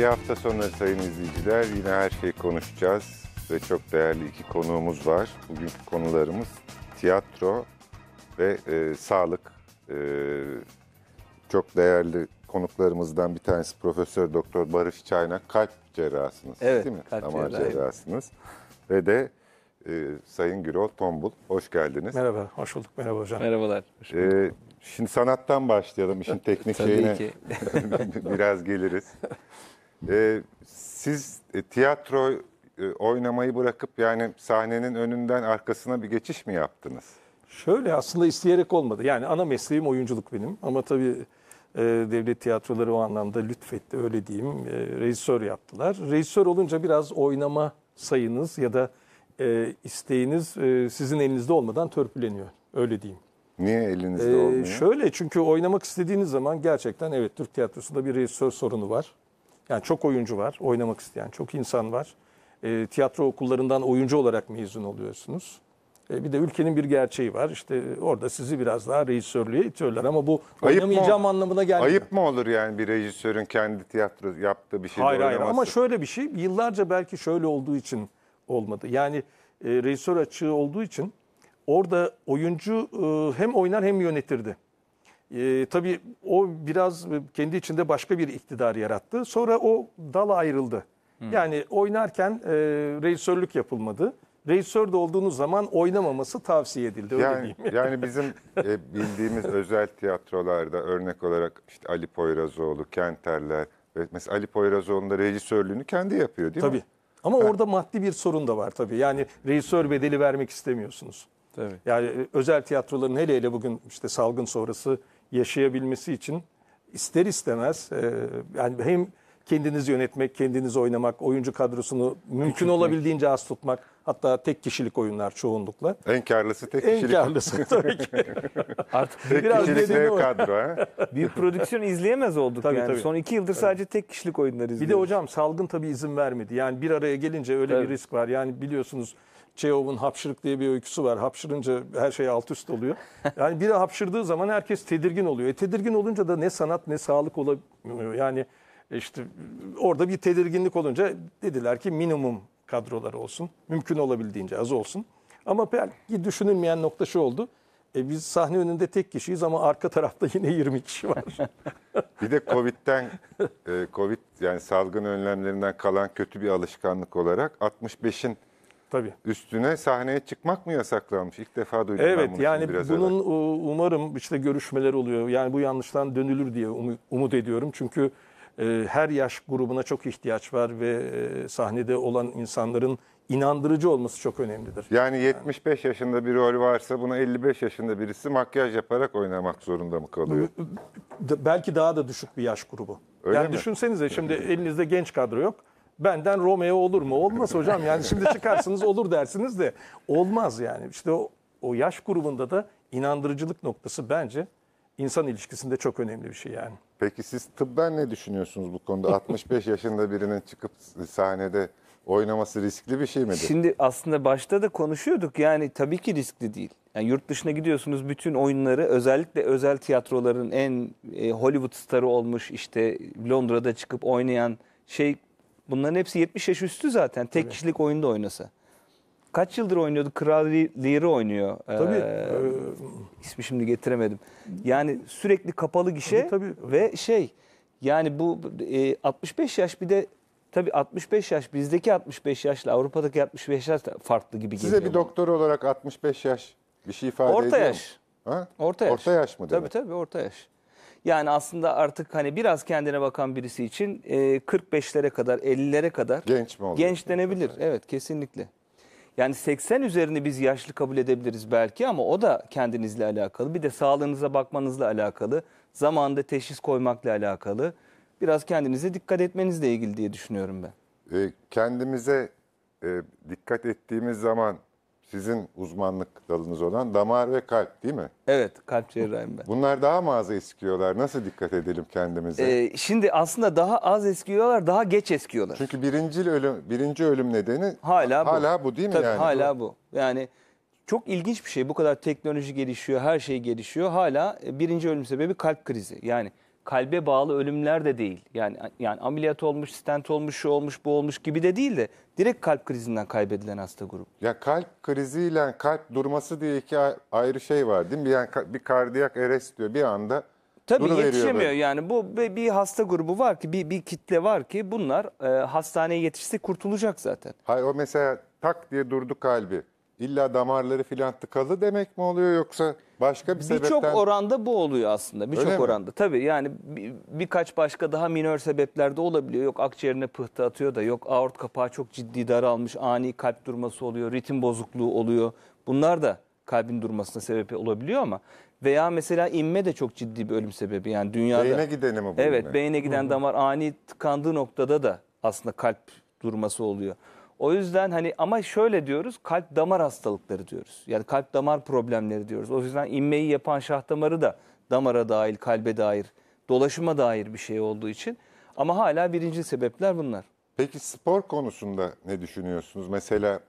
Bir hafta sonra sayın izleyiciler yine her şeyi konuşacağız ve çok değerli iki konuğumuz var. Bugünkü konularımız tiyatro ve e, sağlık. E, çok değerli konuklarımızdan bir tanesi Profesör Doktor Barış Çaynak kalp cerrahısınız evet, değil mi? Kalp Damar cerrahi. cerrahısınız. Ve de e, Sayın Gürol Tombul hoş geldiniz. Merhaba, hoş bulduk. Merhaba hocam. Merhabalar. Hoş e, şimdi sanattan başlayalım. İşin teknik şeyine biraz geliriz. E, siz e, tiyatro e, oynamayı bırakıp yani sahnenin önünden arkasına bir geçiş mi yaptınız? Şöyle aslında isteyerek olmadı. Yani ana mesleğim oyunculuk benim ama tabii e, devlet tiyatroları o anlamda lütfetti öyle diyeyim. E, rejisör yaptılar. Rejisör olunca biraz oynama sayınız ya da e, isteğiniz e, sizin elinizde olmadan törpüleniyor. Öyle diyeyim. Niye elinizde ee, olmuyor? Şöyle çünkü oynamak istediğiniz zaman gerçekten evet Türk tiyatrosunda bir rejisör sorunu var. Yani çok oyuncu var, oynamak isteyen çok insan var. E, tiyatro okullarından oyuncu olarak mezun oluyorsunuz. E, bir de ülkenin bir gerçeği var. İşte orada sizi biraz daha rejisörlüğe itiyorlar ama bu ayıp oynamayacağım mı? anlamına gelmiyor. Ayıp mı olur yani bir rejisörün kendi tiyatro yaptığı bir şeyde Hayır oynaması? hayır ama şöyle bir şey yıllarca belki şöyle olduğu için olmadı. Yani e, rejisör açığı olduğu için orada oyuncu e, hem oynar hem yönetirdi. E, tabii o biraz kendi içinde başka bir iktidar yarattı. Sonra o dal ayrıldı. Hmm. Yani oynarken e, rejisörlük yapılmadı. Rejisör de olduğunuz zaman oynamaması tavsiye edildi. Öyle yani, diyeyim. yani bizim e, bildiğimiz özel tiyatrolarda örnek olarak işte Ali Poyrazoğlu, Kenterler. Mesela Ali Poyrazoğlu'nun da rejisörlüğünü kendi yapıyor değil tabii. mi? Tabii. Ama ha. orada maddi bir sorun da var tabii. Yani rejisör bedeli vermek istemiyorsunuz. Tabii. Yani e, özel tiyatroların hele hele bugün işte salgın sonrası yaşayabilmesi için ister istemez e, yani hem kendiniz yönetmek, kendiniz oynamak, oyuncu kadrosunu mümkün Küçültmek. olabildiğince az tutmak. Hatta tek kişilik oyunlar çoğunlukla. En karlısı tek kişilik. En karlısı tabii ki. Artık tek biraz kişilik kadro. Ha? Bir prodüksiyon izleyemez olduk tabii, yani. Tabii. Son iki yıldır sadece evet. tek kişilik oyunlar izliyoruz. Bir de hocam salgın tabii izin vermedi. Yani bir araya gelince öyle evet. bir risk var. Yani biliyorsunuz Çeovun hapşırık diye bir öyküsü var. Hapşırınca her şey alt üst oluyor. Yani biri hapşırdığı zaman herkes tedirgin oluyor. E, tedirgin olunca da ne sanat ne sağlık olamıyor. Yani e, işte orada bir tedirginlik olunca dediler ki minimum kadrolar olsun. Mümkün olabildiğince az olsun. Ama belki düşünülmeyen nokta şu oldu. E biz sahne önünde tek kişiyiz ama arka tarafta yine 20 kişi var. bir de Covid'den e, Covid yani salgın önlemlerinden kalan kötü bir alışkanlık olarak 65'in Tabii. Üstüne sahneye çıkmak mı yasaklanmış? İlk defa duydum evet, ben bunu yani bunun evvel. umarım işte görüşmeler oluyor. Yani bu yanlıştan dönülür diye umut ediyorum. Çünkü e, her yaş grubuna çok ihtiyaç var ve e, sahnede olan insanların inandırıcı olması çok önemlidir. Yani 75 yaşında bir rol varsa buna 55 yaşında birisi makyaj yaparak oynamak zorunda mı kalıyor? Belki daha da düşük bir yaş grubu. Öyle yani mi? düşünsenize şimdi elinizde genç kadro yok benden Romeo olur mu? Olmaz hocam. Yani şimdi çıkarsınız olur dersiniz de olmaz yani. İşte o, o yaş grubunda da inandırıcılık noktası bence insan ilişkisinde çok önemli bir şey yani. Peki siz tıbben ne düşünüyorsunuz bu konuda? 65 yaşında birinin çıkıp sahnede oynaması riskli bir şey midir? Şimdi aslında başta da konuşuyorduk yani tabii ki riskli değil. Yani yurt dışına gidiyorsunuz bütün oyunları özellikle özel tiyatroların en e, Hollywood starı olmuş işte Londra'da çıkıp oynayan şey Bunların hepsi 70 yaş üstü zaten. Tek Tabii. kişilik oyunda oynasa. Kaç yıldır oynuyordu? Kral Lear'ı oynuyor. Ee, tabii. Ee, ismi şimdi getiremedim. Yani sürekli kapalı gişe tabii, tabii. ve şey yani bu e, 65 yaş bir de Tabii 65 yaş bizdeki 65 yaşla Avrupa'daki 65 yaş farklı gibi geliyor. Size bir doktor olarak 65 yaş bir şey ifade orta ediyor yaş. mu? Ha? Orta yaş. Orta yaş mı demek? Tabii tabii orta yaş. Yani aslında artık hani biraz kendine bakan birisi için e, 45'lere kadar 50'lere kadar genç mi oluyor? Genç denebilir. Mesela? Evet kesinlikle. Yani 80 üzerini biz yaşlı kabul edebiliriz belki ama o da kendinizle alakalı. Bir de sağlığınıza bakmanızla alakalı. Zamanında teşhis koymakla alakalı. Biraz kendinize dikkat etmenizle ilgili diye düşünüyorum ben. E, kendimize e, dikkat ettiğimiz zaman sizin uzmanlık dalınız olan damar ve kalp değil mi? Evet, kalp cerrahiyim ben. Bunlar daha mı az eskiyorlar? Nasıl dikkat edelim kendimize? Ee, şimdi aslında daha az eskiyorlar, daha geç eskiyorlar. Çünkü birinci ölüm birinci ölüm nedeni hala bu. hala bu değil mi Tabii, yani? hala bu. bu. Yani çok ilginç bir şey. Bu kadar teknoloji gelişiyor, her şey gelişiyor. Hala e, birinci ölüm sebebi kalp krizi. Yani kalbe bağlı ölümler de değil. Yani yani ameliyat olmuş, stent olmuş, şu olmuş, bu olmuş gibi de değil de direkt kalp krizinden kaybedilen hasta grubu. Ya kalp kriziyle kalp durması diye iki ayrı şey var değil mi? Yani bir kardiyak arrest diyor bir anda Tabii yetişemiyor yani bu bir hasta grubu var ki bir, bir kitle var ki bunlar e, hastaneye yetişse kurtulacak zaten. Hayır o mesela tak diye durdu kalbi. İlla damarları filan tıkalı demek mi oluyor yoksa başka bir sebepten... Birçok oranda bu oluyor aslında. Birçok oranda. Tabii yani bir, birkaç başka daha minör sebepler de olabiliyor. Yok akciğerine pıhtı atıyor da yok aort kapağı çok ciddi daralmış. Ani kalp durması oluyor. Ritim bozukluğu oluyor. Bunlar da kalbin durmasına sebep olabiliyor ama veya mesela inme de çok ciddi bir ölüm sebebi. Yani dünyada Beyne gideni mi bu? Evet, beyne giden Hı -hı. damar ani tıkandığı noktada da aslında kalp durması oluyor. O yüzden hani ama şöyle diyoruz kalp damar hastalıkları diyoruz. Yani kalp damar problemleri diyoruz. O yüzden inmeyi yapan şah damarı da damara dair kalbe dair, dolaşıma dair bir şey olduğu için. Ama hala birinci sebepler bunlar. Peki spor konusunda ne düşünüyorsunuz? Mesela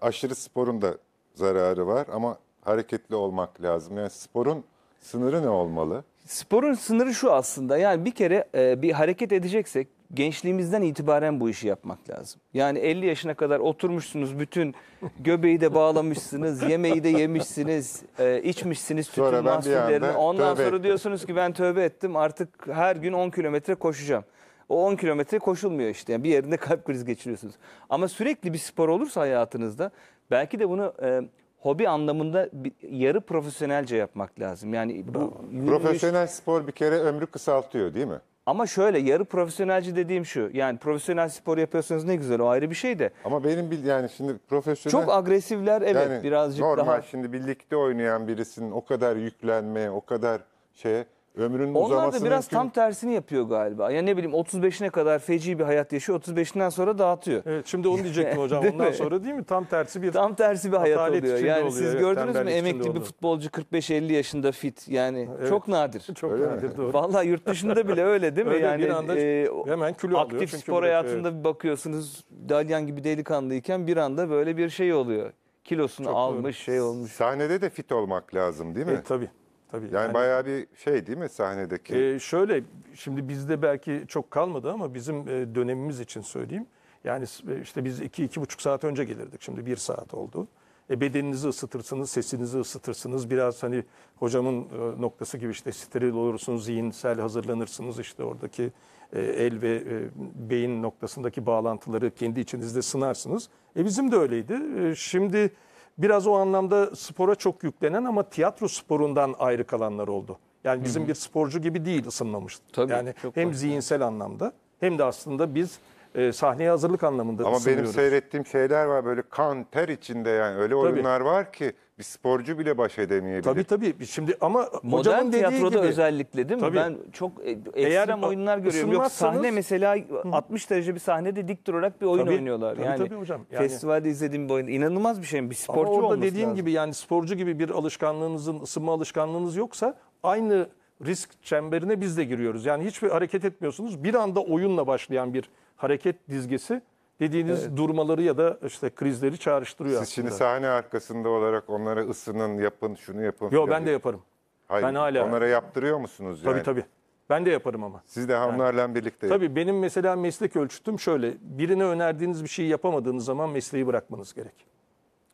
aşırı sporun da zararı var ama hareketli olmak lazım. Yani sporun sınırı ne olmalı? Sporun sınırı şu aslında. Yani bir kere e, bir hareket edeceksek gençliğimizden itibaren bu işi yapmak lazım. Yani 50 yaşına kadar oturmuşsunuz bütün göbeği de bağlamışsınız, yemeği de yemişsiniz, e, içmişsiniz tütün sonra mahsullerini. Ondan sonra ettim. diyorsunuz ki ben tövbe ettim artık her gün 10 kilometre koşacağım. O 10 kilometre koşulmuyor işte. Yani bir yerinde kalp krizi geçiriyorsunuz. Ama sürekli bir spor olursa hayatınızda belki de bunu e, hobi anlamında bir, yarı profesyonelce yapmak lazım. Yani bu Bravo. yürüyüş... profesyonel spor bir kere ömrü kısaltıyor değil mi? Ama şöyle yarı profesyonelci dediğim şu. Yani profesyonel spor yapıyorsanız ne güzel o ayrı bir şey de. Ama benim bil yani şimdi profesyonel... Çok agresifler evet yani birazcık normal, daha. Normal şimdi birlikte oynayan birisinin o kadar yüklenmeye o kadar şeye Ömrünün Onlar da biraz mümkün. tam tersini yapıyor galiba. Ya ne bileyim 35'ine kadar feci bir hayat yaşıyor. 35'inden sonra dağıtıyor. Evet, şimdi onu diyecektim hocam. Ondan mi? sonra değil mi? Tam tersi bir Tam tersi bir hayat oluyor. Yani oluyor, siz evet, gördünüz mü tembellik içinde bir futbolcu 45-50 yaşında fit. Yani Evet. çok nadir. çok Öyle nadir doğru. Vallahi yurt dışında bile öyle değil mi? Öyle yani bir anda e, hemen kilo alıyor. aktif Çünkü spor hayatında bir bakıyorsunuz Dalyan gibi delikanlıyken bir anda böyle bir şey oluyor. Kilosunu almış, şey olmuş. Sahnede de fit olmak lazım değil mi? Evet, tabii. Tabii. Yani, yani bayağı bir şey değil mi sahnedeki? E, şöyle şimdi bizde belki çok kalmadı ama bizim e, dönemimiz için söyleyeyim. Yani e, işte biz iki, iki buçuk saat önce gelirdik. Şimdi bir saat oldu. E, bedeninizi ısıtırsınız, sesinizi ısıtırsınız. Biraz hani hocamın e, noktası gibi işte steril olursunuz, zihinsel hazırlanırsınız. işte oradaki e, el ve e, beyin noktasındaki bağlantıları kendi içinizde sınarsınız. E bizim de öyleydi. E, şimdi biraz o anlamda spora çok yüklenen ama tiyatro sporundan ayrı kalanlar oldu. Yani bizim Hı -hı. bir sporcu gibi değil ısınmamıştı Tabii, yani hem var. zihinsel anlamda hem de aslında biz e, sahneye hazırlık anlamında Ama benim seyrettiğim şeyler var böyle kan ter içinde yani öyle oyunlar var ki bir sporcu bile baş edemeyebilir. Tabii tabii. Şimdi ama Modern tiyatroda gibi. özellikle değil mi? Tabii. Ben çok e, Eğer ekstrem oyunlar görüyorum. Yok sahne mesela 60 derece bir sahnede dik durarak bir oyun Tabii, oynuyorlar. tabii, yani tabii hocam. Yani- festivalde izlediğim bir oyun inanılmaz bir şey. Bir sporcu Ama orada dediğim lazım. gibi yani sporcu gibi bir alışkanlığınızın, ısınma alışkanlığınız yoksa aynı risk çemberine biz de giriyoruz. Yani hiçbir hareket etmiyorsunuz. Bir anda oyunla başlayan bir hareket dizgesi dediğiniz evet. durmaları ya da işte krizleri çağrıştırıyor Siz aslında. şimdi sahne arkasında olarak onlara ısının, yapın, şunu yapın. Yok ben de yaparım. Hayır, ben hala. Onlara yaptırıyor musunuz? Tabii yani? tabii. Ben de yaparım ama. Siz de hamlarla yani, birlikte. Tabii benim mesela meslek ölçütüm şöyle. Birine önerdiğiniz bir şeyi yapamadığınız zaman mesleği bırakmanız gerek.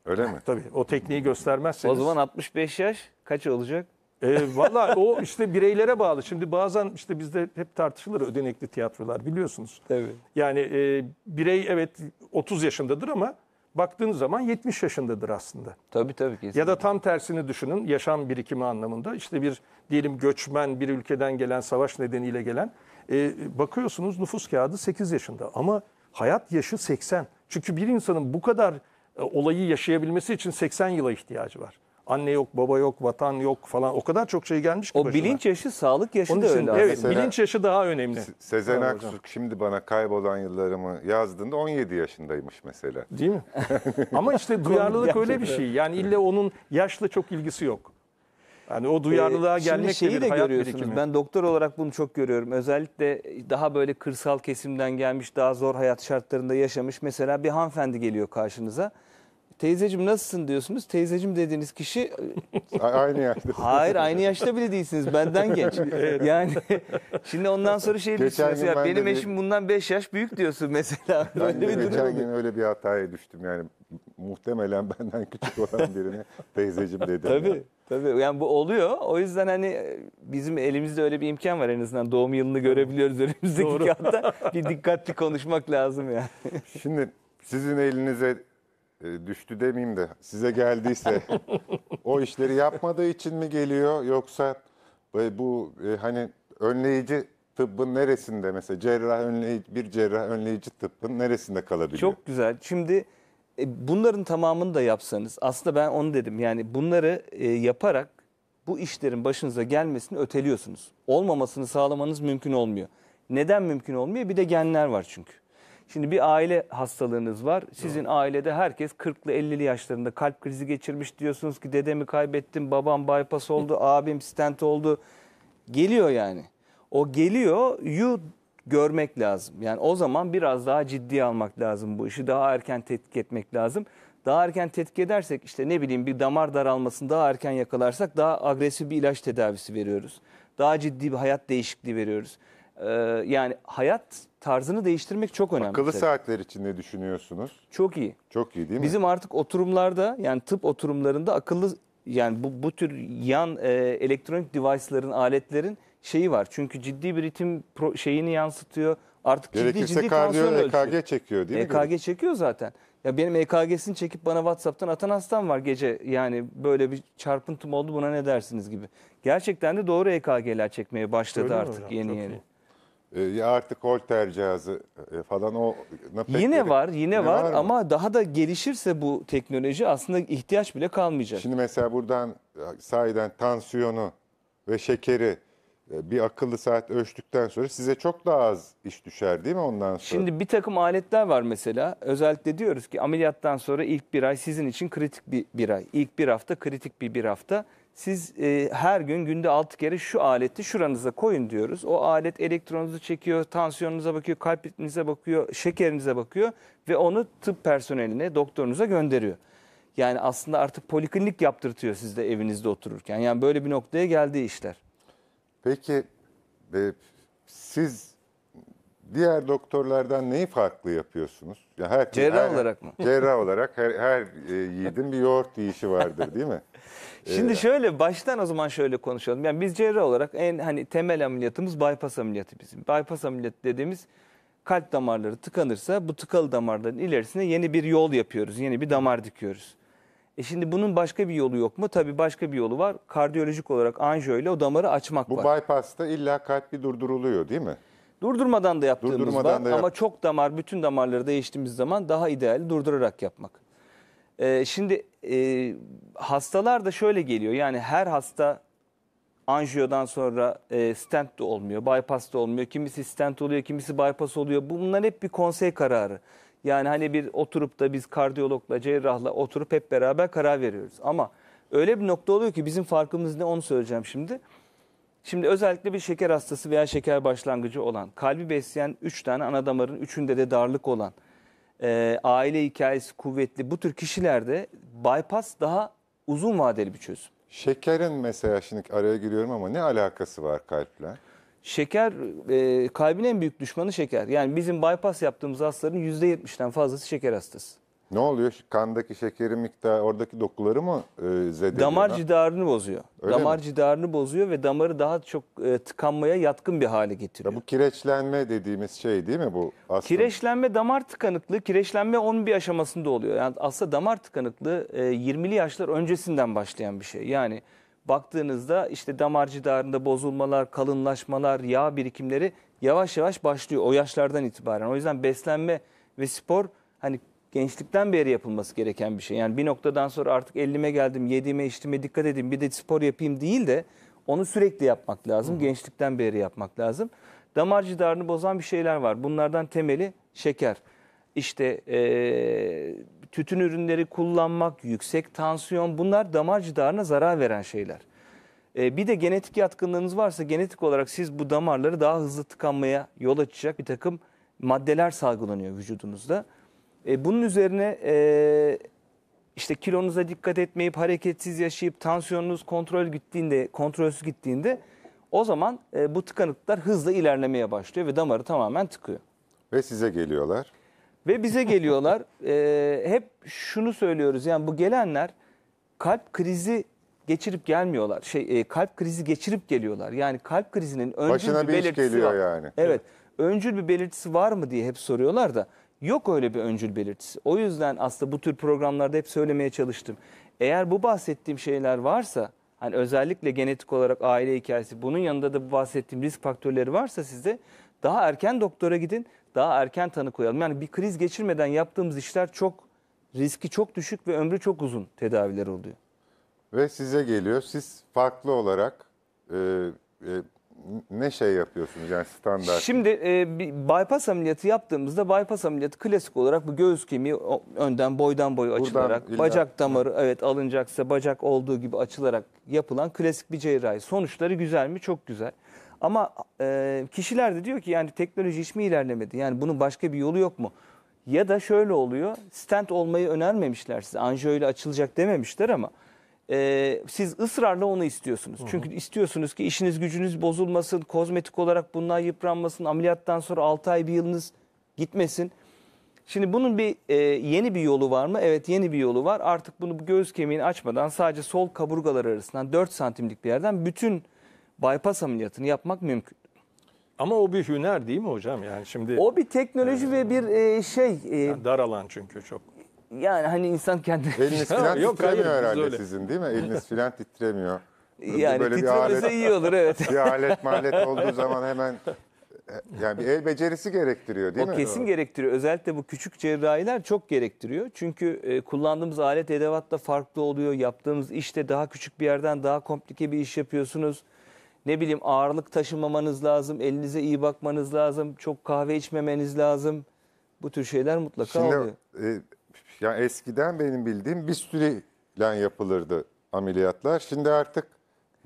Öyle mi? Tabii. O tekniği göstermezseniz. O zaman 65 yaş kaç olacak? E, ee, Valla o işte bireylere bağlı. Şimdi bazen işte bizde hep tartışılır ödenekli tiyatrolar biliyorsunuz. Evet. Yani e, birey evet 30 yaşındadır ama baktığın zaman 70 yaşındadır aslında. Tabii tabii kesinlikle. Ya da tam tersini düşünün yaşam birikimi anlamında. işte bir diyelim göçmen bir ülkeden gelen savaş nedeniyle gelen e, bakıyorsunuz nüfus kağıdı 8 yaşında ama hayat yaşı 80. Çünkü bir insanın bu kadar e, olayı yaşayabilmesi için 80 yıla ihtiyacı var anne yok, baba yok, vatan yok falan o kadar çok şey gelmiş ki O başına. bilinç yaşı, sağlık yaşı Onun da için, Evet, aslında. bilinç yaşı daha önemli. Se- Sezen Bravo hocam. Aksu şimdi bana kaybolan yıllarımı yazdığında 17 yaşındaymış mesela. Değil mi? Ama işte duyarlılık öyle bir şey. Yani illa onun yaşla çok ilgisi yok. Yani o duyarlılığa Ee, gelmek şeyi de bir hayat görüyorsunuz. birikimi. Ben doktor olarak bunu çok görüyorum. Özellikle daha böyle kırsal kesimden gelmiş, daha zor hayat şartlarında yaşamış. Mesela bir hanımefendi geliyor karşınıza teyzecim nasılsın diyorsunuz. Teyzecim dediğiniz kişi aynı yaşta. Hayır aynı yaşta bile değilsiniz. Benden genç. Yani şimdi ondan sonra şey diyorsunuz ya benim eşim bir... bundan 5 yaş büyük diyorsun mesela. Ben de geçen gün öyle bir hataya düştüm yani muhtemelen benden küçük olan birine teyzecim dedim. Tabii. Yani. Tabii yani bu oluyor. O yüzden hani e, bizim elimizde öyle bir imkan var en azından doğum yılını görebiliyoruz önümüzdeki kağıtta. Bir dikkatli konuşmak lazım yani. Şimdi sizin elinize e, düştü demeyeyim de size geldiyse o işleri yapmadığı için mi geliyor yoksa bu e, hani önleyici tıbbın neresinde mesela cerrah önleyici bir cerrah önleyici tıbbın neresinde kalabiliyor? Çok güzel. Şimdi e, bunların tamamını da yapsanız aslında ben onu dedim yani bunları e, yaparak bu işlerin başınıza gelmesini öteliyorsunuz. Olmamasını sağlamanız mümkün olmuyor. Neden mümkün olmuyor? Bir de genler var çünkü. Şimdi bir aile hastalığınız var. Sizin ailede herkes 40'lı 50'li yaşlarında kalp krizi geçirmiş. Diyorsunuz ki dedemi kaybettim, babam bypass oldu, abim stent oldu. Geliyor yani. O geliyor, you görmek lazım. Yani o zaman biraz daha ciddi almak lazım bu işi. Daha erken tetkik etmek lazım. Daha erken tetkik edersek işte ne bileyim bir damar daralmasını daha erken yakalarsak daha agresif bir ilaç tedavisi veriyoruz. Daha ciddi bir hayat değişikliği veriyoruz. Ee, yani hayat tarzını değiştirmek çok önemli. Akıllı tabii. saatler için ne düşünüyorsunuz? Çok iyi. Çok iyi değil mi? Bizim artık oturumlarda yani tıp oturumlarında akıllı yani bu, bu tür yan e, elektronik device'ların, aletlerin şeyi var. Çünkü ciddi bir ritim pro, şeyini yansıtıyor. Artık Gerekirse ciddi ciddi tansiyon EKG çekiyor değil mi? EKG çekiyor zaten. Ya benim EKG'sini çekip bana WhatsApp'tan atan hastam var gece. Yani böyle bir çarpıntım oldu buna ne dersiniz gibi. Gerçekten de doğru EKG'ler çekmeye başladı Öyle artık hocam? yeni yeni. iyi. Ee, ya artık kol cihazı e, falan o yine var yine var, var ama daha da gelişirse bu teknoloji aslında ihtiyaç bile kalmayacak. Şimdi mesela buradan e, sahiden tansiyonu ve şekeri e, bir akıllı saat ölçtükten sonra size çok daha az iş düşer değil mi ondan sonra? Şimdi bir takım aletler var mesela. Özellikle diyoruz ki ameliyattan sonra ilk bir ay sizin için kritik bir, bir ay. İlk bir hafta kritik bir bir hafta siz e, her gün günde 6 kere şu aleti şuranıza koyun diyoruz. O alet elektronunuzu çekiyor, tansiyonunuza bakıyor, kalp ritminize bakıyor, şekerinize bakıyor ve onu tıp personeline, doktorunuza gönderiyor. Yani aslında artık poliklinik yaptırtıyor sizde evinizde otururken. Yani böyle bir noktaya geldi işler. Peki e, siz diğer doktorlardan neyi farklı yapıyorsunuz? Ya her, cerrah her, olarak mı? Cerrah olarak her, her e, yiğidin bir yoğurt yiyişi vardır değil mi? Şimdi ee, şöyle baştan o zaman şöyle konuşalım. Yani biz cerrah olarak en hani temel ameliyatımız bypass ameliyatı bizim. Bypass ameliyatı dediğimiz kalp damarları tıkanırsa bu tıkalı damarların ilerisine yeni bir yol yapıyoruz. Yeni bir damar dikiyoruz. E şimdi bunun başka bir yolu yok mu? Tabii başka bir yolu var. Kardiyolojik olarak anjiyo ile o damarı açmak bu var. Bu bypass'ta illa kalp bir durduruluyor değil mi? Durdurmadan da yaptığımız Durdurmadan var da yap ama çok damar, bütün damarları değiştiğimiz zaman daha ideal durdurarak yapmak. Ee, şimdi e, hastalar da şöyle geliyor. Yani her hasta anjiyodan sonra e, stent de olmuyor, bypass da olmuyor. Kimisi stent oluyor, kimisi bypass oluyor. Bunlar hep bir konsey kararı. Yani hani bir oturup da biz kardiyologla, cerrahla oturup hep beraber karar veriyoruz. Ama öyle bir nokta oluyor ki bizim farkımız ne onu söyleyeceğim şimdi. Şimdi özellikle bir şeker hastası veya şeker başlangıcı olan, kalbi besleyen 3 tane ana damarın 3'ünde de darlık olan, e, aile hikayesi kuvvetli bu tür kişilerde bypass daha uzun vadeli bir çözüm. Şekerin mesela şimdi araya giriyorum ama ne alakası var kalple? Şeker, e, kalbin en büyük düşmanı şeker. Yani bizim bypass yaptığımız hastaların %70'den fazlası şeker hastası. Ne oluyor? Kandaki şekerin miktarı, oradaki dokuları mı e, zedeliyor? Damar ha? cidarını bozuyor. Öyle damar mi? cidarını bozuyor ve damarı daha çok e, tıkanmaya yatkın bir hale getiriyor. Ya bu kireçlenme dediğimiz şey değil mi bu? Aslında? Kireçlenme damar tıkanıklığı, kireçlenme onun bir aşamasında oluyor. Yani aslında damar tıkanıklığı e, 20'li yaşlar öncesinden başlayan bir şey. Yani baktığınızda işte damar cidarında bozulmalar, kalınlaşmalar, yağ birikimleri yavaş yavaş başlıyor o yaşlardan itibaren. O yüzden beslenme ve spor hani gençlikten beri yapılması gereken bir şey. Yani bir noktadan sonra artık 50'me geldim, yediğime içtiğime dikkat edeyim bir de spor yapayım değil de onu sürekli yapmak lazım. Hı. Gençlikten beri yapmak lazım. Damar cidarını bozan bir şeyler var. Bunlardan temeli şeker. İşte e, tütün ürünleri kullanmak, yüksek tansiyon bunlar damar cidarına zarar veren şeyler. E, bir de genetik yatkınlığınız varsa genetik olarak siz bu damarları daha hızlı tıkanmaya yol açacak bir takım maddeler salgılanıyor vücudunuzda. E, bunun üzerine e, işte kilonuza dikkat etmeyip hareketsiz yaşayıp tansiyonunuz kontrol gittiğinde, kontrolsüz gittiğinde o zaman e, bu tıkanıklıklar hızla ilerlemeye başlıyor ve damarı tamamen tıkıyor. Ve size geliyorlar. Ve bize geliyorlar. e, hep şunu söylüyoruz yani bu gelenler kalp krizi geçirip gelmiyorlar. Şey e, kalp krizi geçirip geliyorlar. Yani kalp krizinin öncül Başına bir, bir belirtisi geliyor var. yani. Evet. Öncül bir belirtisi var mı diye hep soruyorlar da Yok öyle bir öncül belirtisi. O yüzden aslında bu tür programlarda hep söylemeye çalıştım. Eğer bu bahsettiğim şeyler varsa, hani özellikle genetik olarak aile hikayesi, bunun yanında da bu bahsettiğim risk faktörleri varsa size daha erken doktora gidin, daha erken tanı koyalım. Yani bir kriz geçirmeden yaptığımız işler çok riski çok düşük ve ömrü çok uzun tedaviler oluyor. Ve size geliyor. Siz farklı olarak e, e, ne şey yapıyorsunuz yani standart? Şimdi e, bir bypass ameliyatı yaptığımızda bypass ameliyatı klasik olarak bu göğüs kemiği önden boydan boyu açılarak illa- bacak damarı evet alınacaksa bacak olduğu gibi açılarak yapılan klasik bir cerrahi. Sonuçları güzel mi? Çok güzel. Ama e, kişiler de diyor ki yani teknoloji hiç mi ilerlemedi? Yani bunun başka bir yolu yok mu? Ya da şöyle oluyor stent olmayı önermemişler size. Anjiyo ile açılacak dememişler ama e, siz ısrarla onu istiyorsunuz. Hı hı. Çünkü istiyorsunuz ki işiniz gücünüz bozulmasın, kozmetik olarak bunlar yıpranmasın, ameliyattan sonra 6 ay bir yılınız gitmesin. Şimdi bunun bir e, yeni bir yolu var mı? Evet yeni bir yolu var. Artık bunu göğüs kemiğini açmadan sadece sol kaburgalar arasından 4 santimlik bir yerden bütün bypass ameliyatını yapmak mümkün. Ama o bir hüner değil mi hocam? Yani şimdi O bir teknoloji e, ve bir e, şey. E, yani dar alan çünkü çok yani hani insan kendi Eliniz filan Yok, titremiyor hayır, herhalde öyle. sizin değil mi? Eliniz filan titremiyor. Yani böyle bir titremese alet, iyi olur evet. bir alet malet olduğu zaman hemen yani bir el becerisi gerektiriyor değil o mi? kesin gerektiriyor. Özellikle bu küçük cerrahiler çok gerektiriyor. Çünkü e, kullandığımız alet edevat da farklı oluyor. Yaptığımız işte daha küçük bir yerden daha komplike bir iş yapıyorsunuz. Ne bileyim ağırlık taşımamanız lazım, elinize iyi bakmanız lazım, çok kahve içmemeniz lazım. Bu tür şeyler mutlaka Şimdi, oluyor. E, yani eskiden benim bildiğim bir sürü ile yapılırdı ameliyatlar. Şimdi artık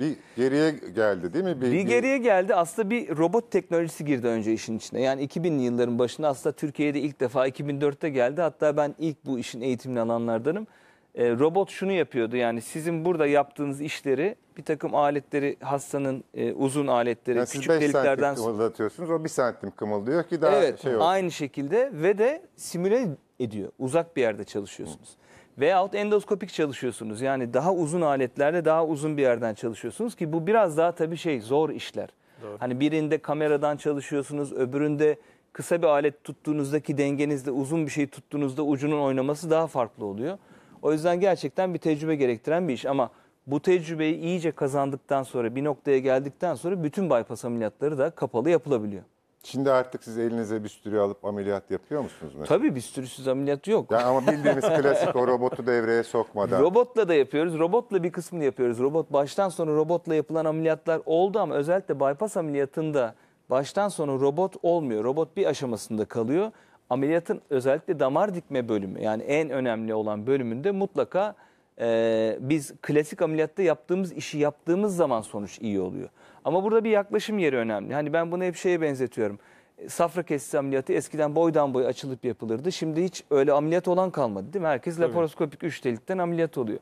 bir geriye geldi değil mi? Bir, bir geriye geldi. Aslında bir robot teknolojisi girdi önce işin içine. Yani 2000'li yılların başında aslında Türkiye'de ilk defa 2004'te geldi. Hatta ben ilk bu işin eğitimini alanlardanım. E, robot şunu yapıyordu yani sizin burada yaptığınız işleri bir takım aletleri hastanın e, uzun aletleri yani küçük siz deliklerden... Siz 5 santim kımıldatıyorsunuz o 1 santim kımıldıyor ki daha evet, şey olsun. Aynı şekilde ve de simüle ediyor. Uzak bir yerde çalışıyorsunuz. Hı. Veyahut endoskopik çalışıyorsunuz. Yani daha uzun aletlerle daha uzun bir yerden çalışıyorsunuz ki bu biraz daha tabii şey zor işler. Doğru. Hani birinde kameradan çalışıyorsunuz, öbüründe kısa bir alet tuttuğunuzdaki dengenizle uzun bir şey tuttuğunuzda ucunun oynaması daha farklı oluyor. O yüzden gerçekten bir tecrübe gerektiren bir iş ama bu tecrübeyi iyice kazandıktan sonra bir noktaya geldikten sonra bütün bypass ameliyatları da kapalı yapılabiliyor. Şimdi artık siz elinize bistürü alıp ameliyat yapıyor musunuz? Mesela? Tabii bistürüsüz ameliyat yok. Yani ama bildiğimiz klasik o robotu devreye sokmadan. Robotla da yapıyoruz. Robotla bir kısmını yapıyoruz. Robot baştan sonra robotla yapılan ameliyatlar oldu ama özellikle bypass ameliyatında baştan sonra robot olmuyor. Robot bir aşamasında kalıyor. Ameliyatın özellikle damar dikme bölümü yani en önemli olan bölümünde mutlaka e, biz klasik ameliyatta yaptığımız işi yaptığımız zaman sonuç iyi oluyor. Ama burada bir yaklaşım yeri önemli. Hani ben bunu hep şeye benzetiyorum. E, safra kesisi ameliyatı eskiden boydan boy açılıp yapılırdı. Şimdi hiç öyle ameliyat olan kalmadı değil mi? Herkes Tabii. laparoskopik üç delikten ameliyat oluyor.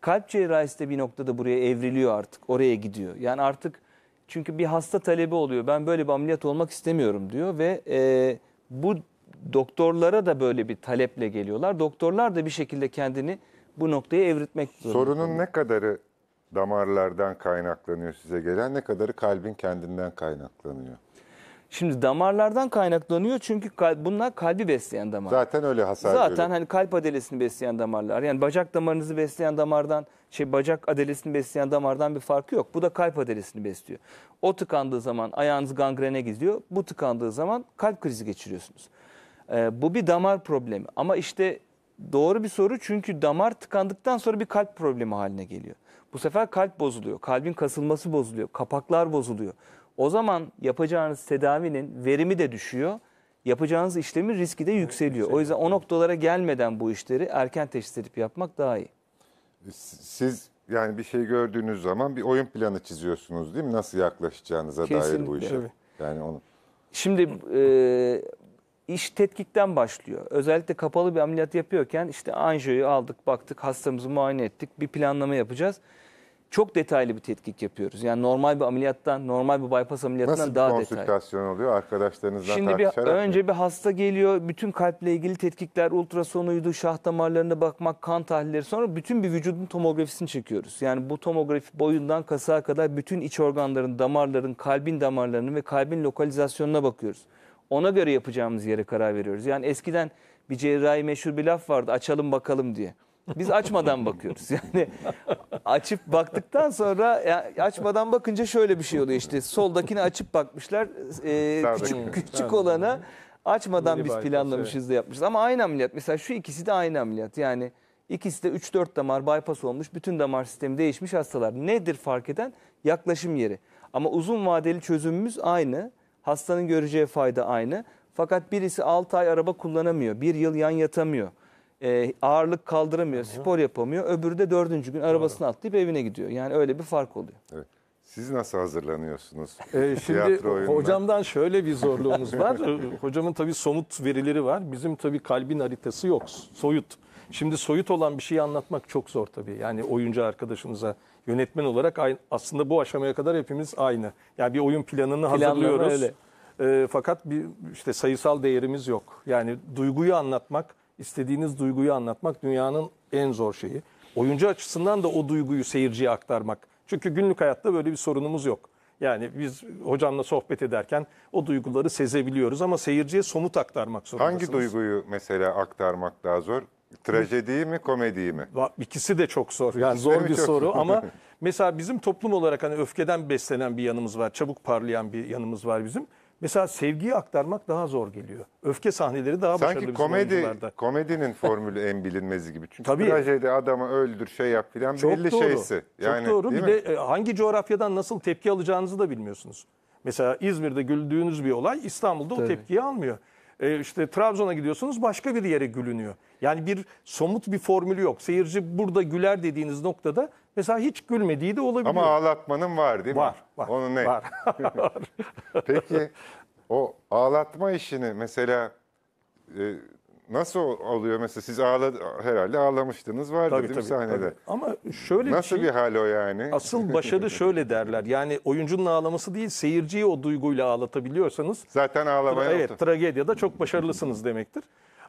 Kalp cerrahisi de bir noktada buraya evriliyor artık. Oraya gidiyor. Yani artık çünkü bir hasta talebi oluyor. Ben böyle bir ameliyat olmak istemiyorum diyor ve e, bu doktorlara da böyle bir taleple geliyorlar. Doktorlar da bir şekilde kendini bu noktaya evritmek zorunda. Sorunun ne kadarı damarlardan kaynaklanıyor size gelen ne kadarı kalbin kendinden kaynaklanıyor? Şimdi damarlardan kaynaklanıyor çünkü kalp, bunlar kalbi besleyen damar. Zaten öyle hasar Zaten görüyor. hani kalp adalesini besleyen damarlar. Yani bacak damarınızı besleyen damardan, şey bacak adalesini besleyen damardan bir farkı yok. Bu da kalp adalesini besliyor. O tıkandığı zaman ayağınız gangrene gidiyor. Bu tıkandığı zaman kalp krizi geçiriyorsunuz. Ee, bu bir damar problemi. Ama işte Doğru bir soru çünkü damar tıkandıktan sonra bir kalp problemi haline geliyor. Bu sefer kalp bozuluyor, kalbin kasılması bozuluyor, kapaklar bozuluyor. O zaman yapacağınız tedavinin verimi de düşüyor, yapacağınız işlemin riski de yükseliyor. O yüzden o noktalara gelmeden bu işleri erken teşhis edip yapmak daha iyi. Siz yani bir şey gördüğünüz zaman bir oyun planı çiziyorsunuz değil mi? Nasıl yaklaşacağınıza Kesinlikle. dair bu işe. Yani onu. Şimdi e, iş tetkikten başlıyor. Özellikle kapalı bir ameliyat yapıyorken işte anjiyoyu aldık, baktık, hastamızı muayene ettik, bir planlama yapacağız. Çok detaylı bir tetkik yapıyoruz. Yani normal bir ameliyattan, normal bir bypass ameliyatından Nasıl daha detaylı. Nasıl konsültasyon oluyor arkadaşlarınızla Şimdi bir, önce mi? bir hasta geliyor, bütün kalple ilgili tetkikler, ultrasonuydu, şah damarlarına bakmak, kan tahlilleri. Sonra bütün bir vücudun tomografisini çekiyoruz. Yani bu tomografi boyundan kasağa kadar bütün iç organların, damarların, kalbin damarlarının ve kalbin lokalizasyonuna bakıyoruz. Ona göre yapacağımız yere karar veriyoruz. Yani eskiden bir cerrahi meşhur bir laf vardı açalım bakalım diye. Biz açmadan bakıyoruz. Yani açıp baktıktan sonra yani açmadan bakınca şöyle bir şey oluyor işte. Soldakini açıp bakmışlar. E, küçük hmm. küçük olanı açmadan biz planlamışız da yapmışız. Ama aynı ameliyat. Mesela şu ikisi de aynı ameliyat. Yani ikisi de 3-4 damar bypass olmuş. Bütün damar sistemi değişmiş hastalar. Nedir fark eden? Yaklaşım yeri. Ama uzun vadeli çözümümüz aynı. Hastanın göreceği fayda aynı. Fakat birisi 6 ay araba kullanamıyor. Bir yıl yan yatamıyor. E, ağırlık kaldıramıyor. Hı -hı. Spor yapamıyor. Öbürü de dördüncü gün arabasını atlayıp evine gidiyor. Yani öyle bir fark oluyor. Evet. Siz nasıl hazırlanıyorsunuz? Ee, şimdi hocamdan şöyle bir zorluğumuz var. Hocamın tabii somut verileri var. Bizim tabii kalbin haritası yok. Soyut. Şimdi soyut olan bir şeyi anlatmak çok zor tabii. Yani oyuncu arkadaşımıza yönetmen olarak aynı, aslında bu aşamaya kadar hepimiz aynı. Yani bir oyun planını Planlama hazırlıyoruz. Öyle. E, fakat bir işte sayısal değerimiz yok. Yani duyguyu anlatmak, istediğiniz duyguyu anlatmak dünyanın en zor şeyi. Oyuncu açısından da o duyguyu seyirciye aktarmak. Çünkü günlük hayatta böyle bir sorunumuz yok. Yani biz hocamla sohbet ederken o duyguları sezebiliyoruz ama seyirciye somut aktarmak zorundasınız. Hangi duyguyu mesela aktarmak daha zor? Trajediyi mi komediyi mi? İkisi de çok zor. Yani İkisi zor bir soru ama mesela bizim toplum olarak hani öfkeden beslenen bir yanımız var. Çabuk parlayan bir yanımız var bizim. Mesela sevgiyi aktarmak daha zor geliyor. Öfke sahneleri daha Sanki başarılı komedi, bizim oyuncularda. komedinin formülü en bilinmezi gibi. Çünkü Tabii. trajedi adamı öldür şey yap filan Çok belli doğru. şeysi. Yani, Çok doğru. Bir mi? de e, hangi coğrafyadan nasıl tepki alacağınızı da bilmiyorsunuz. Mesela İzmir'de güldüğünüz bir olay İstanbul'da Tabii. o tepkiyi almıyor e, işte Trabzon'a gidiyorsunuz başka bir yere gülünüyor. Yani bir somut bir formülü yok. Seyirci burada güler dediğiniz noktada mesela hiç gülmediği de olabiliyor. Ama ağlatmanın var değil mi? Var. Onun Onu ne? Var. Peki o ağlatma işini mesela e, Nasıl oluyor mesela siz ağla, herhalde ağlamıştınız vardı tabii, değil tabii, sahnede? Tabii. Ama şöyle Nasıl bir, şey, bir hal o yani? Asıl başarı şöyle derler. Yani oyuncunun ağlaması değil seyirciyi o duyguyla ağlatabiliyorsanız. Zaten ağlamaya tra- Evet oldu. tragedyada çok başarılısınız demektir.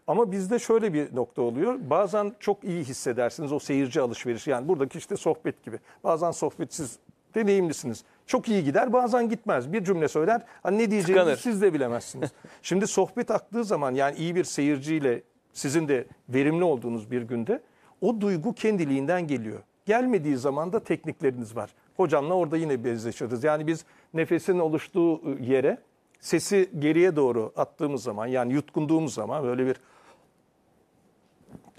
Ama bizde şöyle bir nokta oluyor. Bazen çok iyi hissedersiniz o seyirci alışverişi. Yani buradaki işte sohbet gibi. Bazen sohbetsiz deneyimlisiniz. Çok iyi gider bazen gitmez. Bir cümle söyler. Hani ne diyeceğini siz de bilemezsiniz. Şimdi sohbet aktığı zaman yani iyi bir seyirciyle sizin de verimli olduğunuz bir günde o duygu kendiliğinden geliyor. Gelmediği zaman da teknikleriniz var. Hocamla orada yine benzeşiyoruz. Yani biz nefesin oluştuğu e, yere sesi geriye doğru attığımız zaman yani yutkunduğumuz zaman böyle bir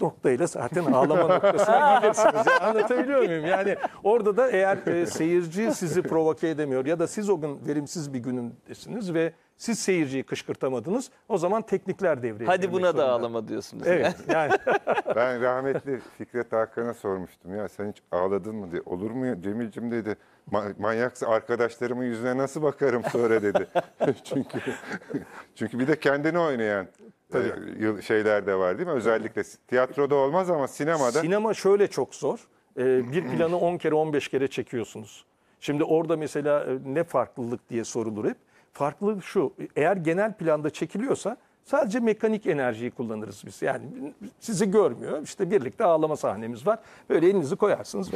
noktayla zaten ağlama noktasına gelirsiniz. Ya, anlatabiliyor muyum? Yani orada da eğer e, seyirci sizi provoke edemiyor ya da siz o gün verimsiz bir günündesiniz ve siz seyirciyi kışkırtamadınız. O zaman teknikler devreye Hadi buna zorunda. da ağlama diyorsunuz. Evet. Yani. ben rahmetli Fikret Hakan'a sormuştum. Ya sen hiç ağladın mı diye. Olur mu Cemil'cim dedi. Ma manyaksa arkadaşlarımın yüzüne nasıl bakarım sonra dedi. çünkü çünkü bir de kendini oynayan Tabii. Ee, şeyler de var değil mi? Özellikle tiyatroda olmaz ama sinemada. Sinema şöyle çok zor. Ee, bir planı 10 kere 15 kere çekiyorsunuz. Şimdi orada mesela e, ne farklılık diye sorulur hep. Farklılık şu, eğer genel planda çekiliyorsa sadece mekanik enerjiyi kullanırız biz. Yani sizi görmüyor, işte birlikte ağlama sahnemiz var. Böyle elinizi koyarsınız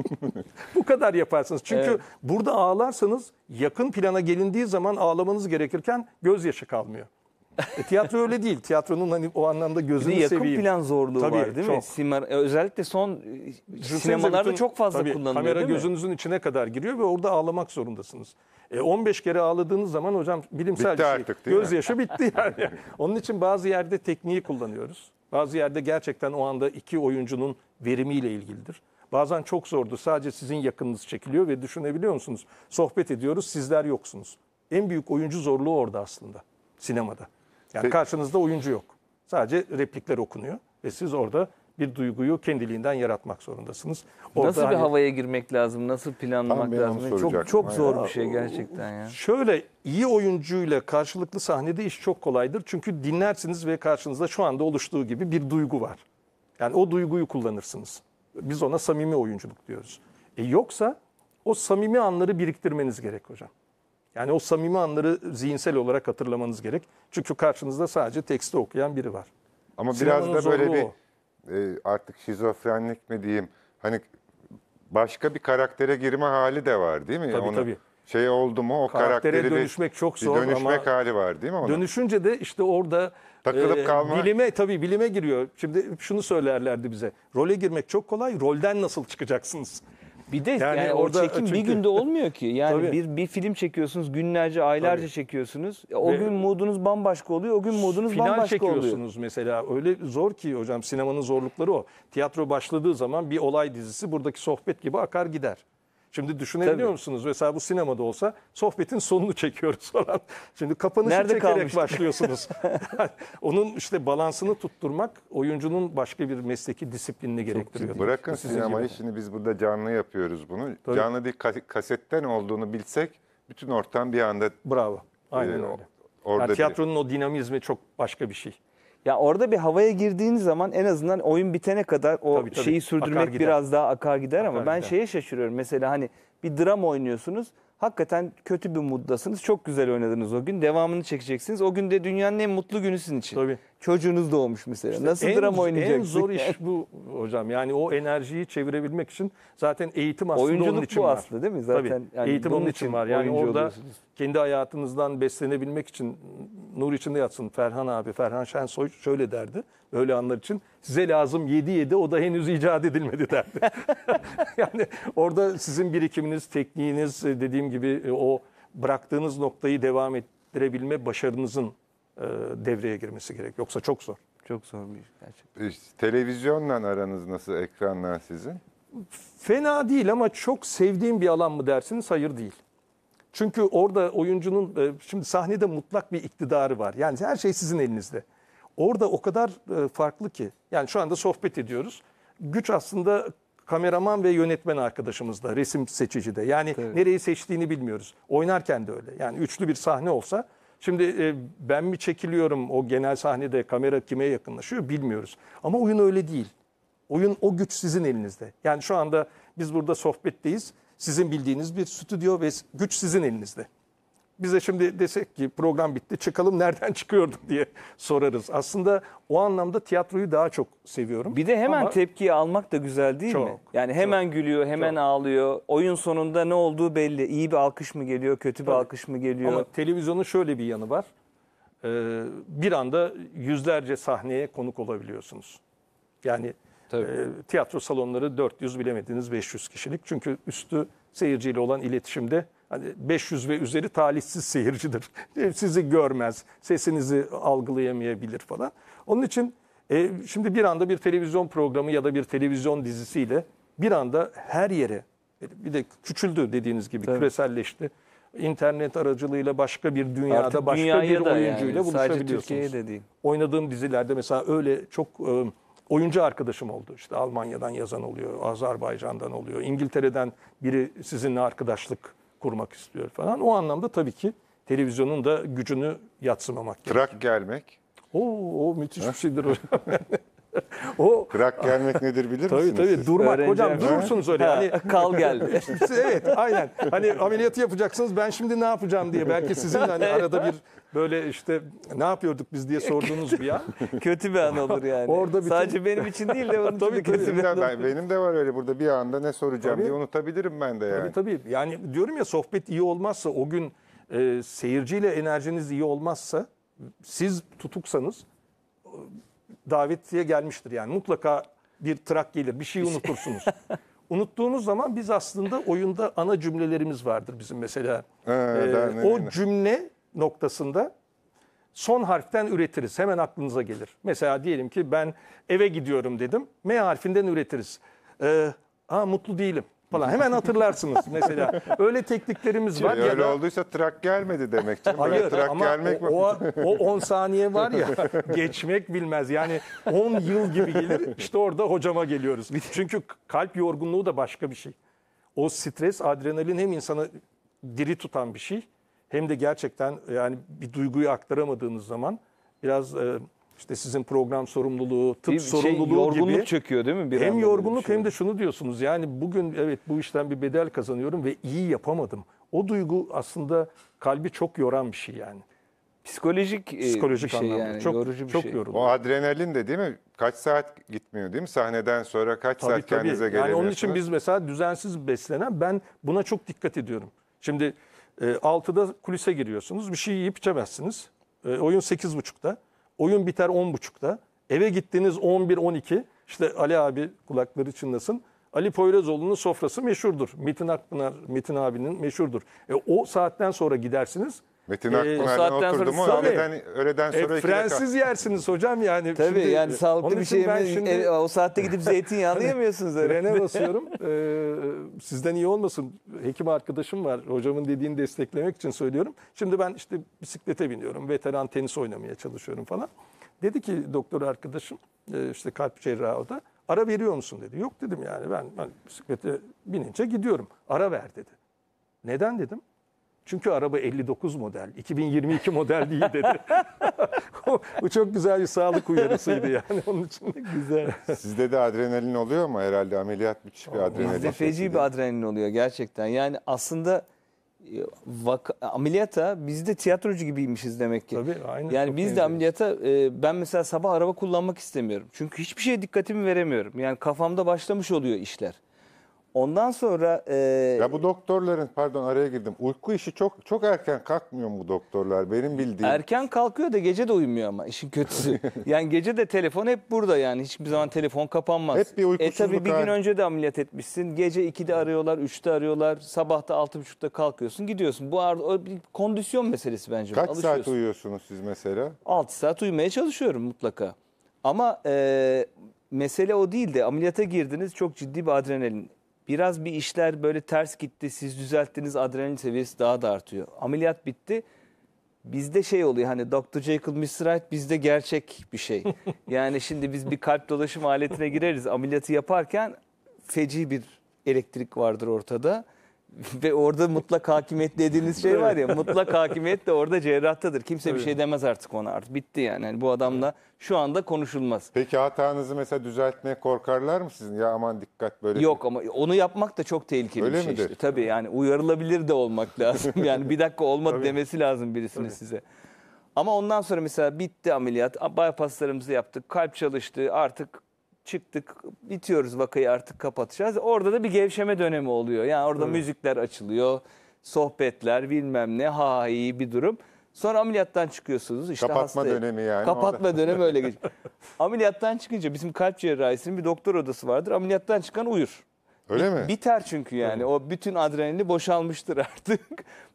bu kadar yaparsınız. Çünkü evet. burada ağlarsanız yakın plana gelindiği zaman ağlamanız gerekirken gözyaşı kalmıyor. E, tiyatro öyle değil. Tiyatronun hani o anlamda gözünü bir yakın seveyim. plan zorluğu tabii, var değil çok. mi? Simar, e, özellikle son e, sinemalarda bütün, çok fazla tabii, kullanılıyor kamera değil mi? gözünüzün içine kadar giriyor ve orada ağlamak zorundasınız. E, 15 kere ağladığınız zaman hocam bilimsel bitti bir şey. Artık, değil Gözyaşı değil bitti yani. Onun için bazı yerde tekniği kullanıyoruz. Bazı yerde gerçekten o anda iki oyuncunun verimiyle ilgilidir. Bazen çok zordu. Sadece sizin yakınınız çekiliyor ve düşünebiliyor musunuz? Sohbet ediyoruz, sizler yoksunuz. En büyük oyuncu zorluğu orada aslında sinemada. Yani karşınızda oyuncu yok. Sadece replikler okunuyor ve siz orada bir duyguyu kendiliğinden yaratmak zorundasınız. Orada Nasıl bir hani, havaya girmek lazım? Nasıl planlamak ben lazım? Çok çok zor şey ya. bir şey gerçekten ya. Şöyle iyi oyuncuyla karşılıklı sahnede iş çok kolaydır. Çünkü dinlersiniz ve karşınızda şu anda oluştuğu gibi bir duygu var. Yani o duyguyu kullanırsınız. Biz ona samimi oyunculuk diyoruz. E yoksa o samimi anları biriktirmeniz gerek hocam. Yani o samimi anları zihinsel olarak hatırlamanız gerek. Çünkü karşınızda sadece teksti okuyan biri var. Ama Sinemanın biraz da böyle bir e, artık şizofrenlik mi diyeyim. Hani başka bir karaktere girme hali de var değil mi? Tabii Onu... tabii şey oldu mu o karaktere karakteri dönüşmek bir, çok zor bir dönüşmek ama hali var değil mi ona? Dönüşünce de işte orada takılıp e, kalma. Bilime tabii bilime giriyor. Şimdi şunu söylerlerdi bize. Role girmek çok kolay. Rolden nasıl çıkacaksınız? Bir de yani, yani orada o çekim çünkü... bir günde olmuyor ki. Yani Tabii. bir bir film çekiyorsunuz, günlerce, aylarca Tabii. çekiyorsunuz. E, o Ve gün modunuz bambaşka oluyor, o gün modunuz final bambaşka oluyor. Final çekiyorsunuz mesela. Öyle zor ki hocam sinemanın zorlukları o. Tiyatro başladığı zaman bir olay dizisi buradaki sohbet gibi akar gider. Şimdi düşünebiliyor Tabii. musunuz? Mesela bu sinemada olsa sohbetin sonunu çekiyoruz falan. Şimdi kapanışı Nerede çekerek kalmıştık? başlıyorsunuz. onun işte balansını tutturmak oyuncunun başka bir mesleki disiplinini gerektiriyor. Bırakın bu sinemayı gibi. şimdi biz burada canlı yapıyoruz bunu. Tabii. Canlı değil kasetten olduğunu bilsek bütün ortam bir anda... Bravo. Aynen e, öyle. Orada yani tiyatronun o dinamizmi çok başka bir şey. Ya orada bir havaya girdiğiniz zaman en azından oyun bitene kadar o tabii, tabii. şeyi sürdürmek biraz daha akar gider akar ama gider. ben şeye şaşırıyorum. Mesela hani bir dram oynuyorsunuz. Hakikaten kötü bir moddasınız. Çok güzel oynadınız o gün. Devamını çekeceksiniz. O gün de dünyanın en mutlu günüsün için. Tabii çocuğunuz doğmuş mesela. İşte Nasıl en, dram oynayacaksın? En zor iş bu hocam. Yani o enerjiyi çevirebilmek için zaten eğitim aslında Oyunculuk onun için bu var. aslında değil mi? Zaten Tabii. Yani eğitim onun için var. Yani orada kendi hayatınızdan beslenebilmek için nur içinde yatsın Ferhan abi. Ferhan Şensoy şöyle derdi. Öyle anlar için size lazım 7 7 o da henüz icat edilmedi derdi. yani orada sizin birikiminiz, tekniğiniz dediğim gibi e, o bıraktığınız noktayı devam ettirebilme başarınızın e, devreye girmesi gerek. Yoksa çok zor. Çok zor bir iş gerçekten. E, işte, televizyonla aranız nasıl ekranla sizin? Fena değil ama çok sevdiğim bir alan mı dersiniz? Hayır değil. Çünkü orada oyuncunun e, şimdi sahnede mutlak bir iktidarı var. Yani her şey sizin elinizde. Orada o kadar farklı ki. Yani şu anda sohbet ediyoruz. Güç aslında kameraman ve yönetmen arkadaşımızda, resim seçicide. Yani evet. nereyi seçtiğini bilmiyoruz. Oynarken de öyle. Yani üçlü bir sahne olsa Şimdi e, ben mi çekiliyorum o genel sahnede kamera kime yakınlaşıyor bilmiyoruz. Ama oyun öyle değil. Oyun o güç sizin elinizde. Yani şu anda biz burada sohbetteyiz. Sizin bildiğiniz bir stüdyo ve güç sizin elinizde bize şimdi desek ki program bitti çıkalım nereden çıkıyorduk diye sorarız. Aslında o anlamda tiyatroyu daha çok seviyorum. Bir de hemen Ama... tepkiyi almak da güzel değil çok, mi? Yani hemen çok, gülüyor, hemen çok. ağlıyor. Oyun sonunda ne olduğu belli. İyi bir alkış mı geliyor, kötü bir Tabii. alkış mı geliyor? Ama televizyonun şöyle bir yanı var. Ee, bir anda yüzlerce sahneye konuk olabiliyorsunuz. Yani Tabii. E, tiyatro salonları 400 bilemediniz 500 kişilik. Çünkü üstü seyirciyle olan iletişimde hani 500 ve üzeri talihsiz seyircidir. Sizi görmez, sesinizi algılayamayabilir falan. Onun için e, şimdi bir anda bir televizyon programı ya da bir televizyon dizisiyle bir anda her yere e, bir de küçüldü dediğiniz gibi Tabii. küreselleşti. İnternet aracılığıyla başka bir dünyada Artık başka bir oyuncuyla yani. buluşabiliyorsunuz. De değil. Oynadığım dizilerde mesela öyle çok e, oyuncu arkadaşım oldu. İşte Almanya'dan yazan oluyor, Azerbaycan'dan oluyor, İngiltere'den biri sizinle arkadaşlık kurmak istiyor falan. O anlamda tabii ki televizyonun da gücünü yatsımamak gerekiyor. Trak gelmek. Oo, o müthiş bir şeydir hocam. o Bırak gelmek nedir bilir tabii, misiniz? Tabii tabii durmak Öğrenci hocam mi? durursunuz öyle. Hani, kal gel. evet aynen. Hani ameliyatı yapacaksınız ben şimdi ne yapacağım diye. Belki sizin hani arada bir böyle işte ne yapıyorduk biz diye sorduğunuz bir an. kötü bir an olur yani. Orada bütün... Sadece benim için değil de onun tabii, için de kötü bir an ben, Benim de var öyle burada bir anda ne soracağım tabii. diye unutabilirim ben de yani. Tabii tabii. Yani diyorum ya sohbet iyi olmazsa o gün e, seyirciyle enerjiniz iyi olmazsa siz tutuksanız davetiye gelmiştir. Yani mutlaka bir trak gelir, bir şey, şey. unutursunuz. unuttuğunuz zaman biz aslında oyunda ana cümlelerimiz vardır bizim mesela. Ee, ee, o cümle noktasında son harften üretiriz. Hemen aklınıza gelir. Mesela diyelim ki ben eve gidiyorum dedim. M harfinden üretiriz. Ee, aa, mutlu değilim falan hemen hatırlarsınız mesela. Öyle tekniklerimiz var. Öyle ya öyle olduysa trak gelmedi demek. Canım. Hayır trak ama gelmek o, o, o 10 saniye var ya geçmek bilmez. Yani 10 yıl gibi gelir işte orada hocama geliyoruz. Çünkü kalp yorgunluğu da başka bir şey. O stres, adrenalin hem insanı diri tutan bir şey hem de gerçekten yani bir duyguyu aktaramadığınız zaman biraz... E, işte sizin program sorumluluğu, tıp bir şey, sorumluluğu yorgunluk gibi. Yorgunluk çöküyor değil mi? Bir hem yorgunluk hem şey. de şunu diyorsunuz. Yani bugün evet bu işten bir bedel kazanıyorum ve iyi yapamadım. O duygu aslında kalbi çok yoran bir şey yani. Psikolojik, e, Psikolojik bir şey anlamda. yani. Çok, yorucu bir çok şey. Yoruldu. O adrenalin de değil mi? Kaç saat gitmiyor değil mi? Sahneden sonra kaç tabii, saat tabii. kendinize gelemiyorsunuz? Yani onun için biz mesela düzensiz beslenen ben buna çok dikkat ediyorum. Şimdi e, 6'da kulise giriyorsunuz. Bir şey yiyip içemezsiniz. E, oyun 8.30'da. Oyun biter 10.30'da. Eve gittiğiniz 11-12. İşte Ali abi kulakları çınlasın. Ali Poyrazoğlu'nun sofrası meşhurdur. Metin Akpınar, Metin abinin meşhurdur. E, o saatten sonra gidersiniz Metin ee, Akpınar'dan oturdu e, sonra mu tabii. öğleden, öğleden sonra e, iki Fransız yersiniz hocam yani. Tabii şimdi, yani e, sağlıklı bir şey mi? e, o saatte gidip zeytinyağını hani, yemiyorsunuz herhalde. Frene basıyorum. E, sizden iyi olmasın. Hekim arkadaşım var. Hocamın dediğini desteklemek için söylüyorum. Şimdi ben işte bisiklete biniyorum. Veteran tenis oynamaya çalışıyorum falan. Dedi ki doktor arkadaşım e, işte kalp cerrahı da. Ara veriyor musun dedi. Yok dedim yani ben, ben bisiklete binince gidiyorum. Ara ver dedi. Neden dedim. Çünkü araba 59 model, 2022 model değil dedi. Bu çok güzel bir sağlık uyarısıydı yani onun için de güzel. Sizde de adrenalin oluyor ama herhalde ameliyat müthiş bir adrenalin. Bizde feci bir adrenalin oluyor gerçekten. Yani aslında e, vaka, ameliyata biz de tiyatrocu gibiymişiz demek ki. Tabii aynı. Yani biz de ameliyata e, ben mesela sabah araba kullanmak istemiyorum. Çünkü hiçbir şeye dikkatimi veremiyorum. Yani kafamda başlamış oluyor işler. Ondan sonra e, Ya bu doktorların pardon araya girdim. Uyku işi çok çok erken kalkmıyor mu bu doktorlar? Benim bildiğim. erken kalkıyor da gece de uyumuyor ama işin kötüsü. yani gece de telefon hep burada yani hiçbir zaman telefon kapanmaz. Hep bir E uykusuzluk tabii bir gün önce de ameliyat etmişsin. Gece 2'de arıyorlar, 3'te arıyorlar. Sabah da 6.30'da kalkıyorsun, gidiyorsun. Bu ar- o bir kondisyon meselesi bence. Kaç saat Alışıyorsun. uyuyorsunuz siz mesela? 6 saat uyumaya çalışıyorum mutlaka. Ama e, mesele o değil de ameliyata girdiniz çok ciddi bir adrenalin. Biraz bir işler böyle ters gitti. Siz düzelttiniz adrenalin seviyesi daha da artıyor. Ameliyat bitti. Bizde şey oluyor hani Dr. Jekyll Mr. Hyde bizde gerçek bir şey. Yani şimdi biz bir kalp dolaşım aletine gireriz. Ameliyatı yaparken feci bir elektrik vardır ortada. ve orada mutlak hakimiyet dediğiniz şey var ya mutlak hakimiyet de orada cerrahtadır. Kimse Tabii. bir şey demez artık ona artık. Bitti yani. yani bu adamla şu anda konuşulmaz. Peki hatanızı mesela düzeltmeye korkarlar mı sizin? Ya aman dikkat böyle. Yok ama onu yapmak da çok tehlikeli Öyle bir şey. Midir? Işte. Tabii yani uyarılabilir de olmak lazım. Yani bir dakika olmadı Tabii. demesi lazım birisinin Tabii. size. Ama ondan sonra mesela bitti ameliyat. Bypasslarımızı yaptık. Kalp çalıştı. Artık çıktık bitiyoruz vakayı artık kapatacağız. Orada da bir gevşeme dönemi oluyor. Yani orada evet. müzikler açılıyor, sohbetler bilmem ne ha iyi bir durum. Sonra ameliyattan çıkıyorsunuz. İşte Kapatma hasta, dönemi yani. Kapatma orada. dönemi öyle geçiyor. ameliyattan çıkınca bizim kalp cerrahisinin bir doktor odası vardır. Ameliyattan çıkan uyur. Öyle mi? Biter çünkü yani. O bütün adrenalini boşalmıştır artık.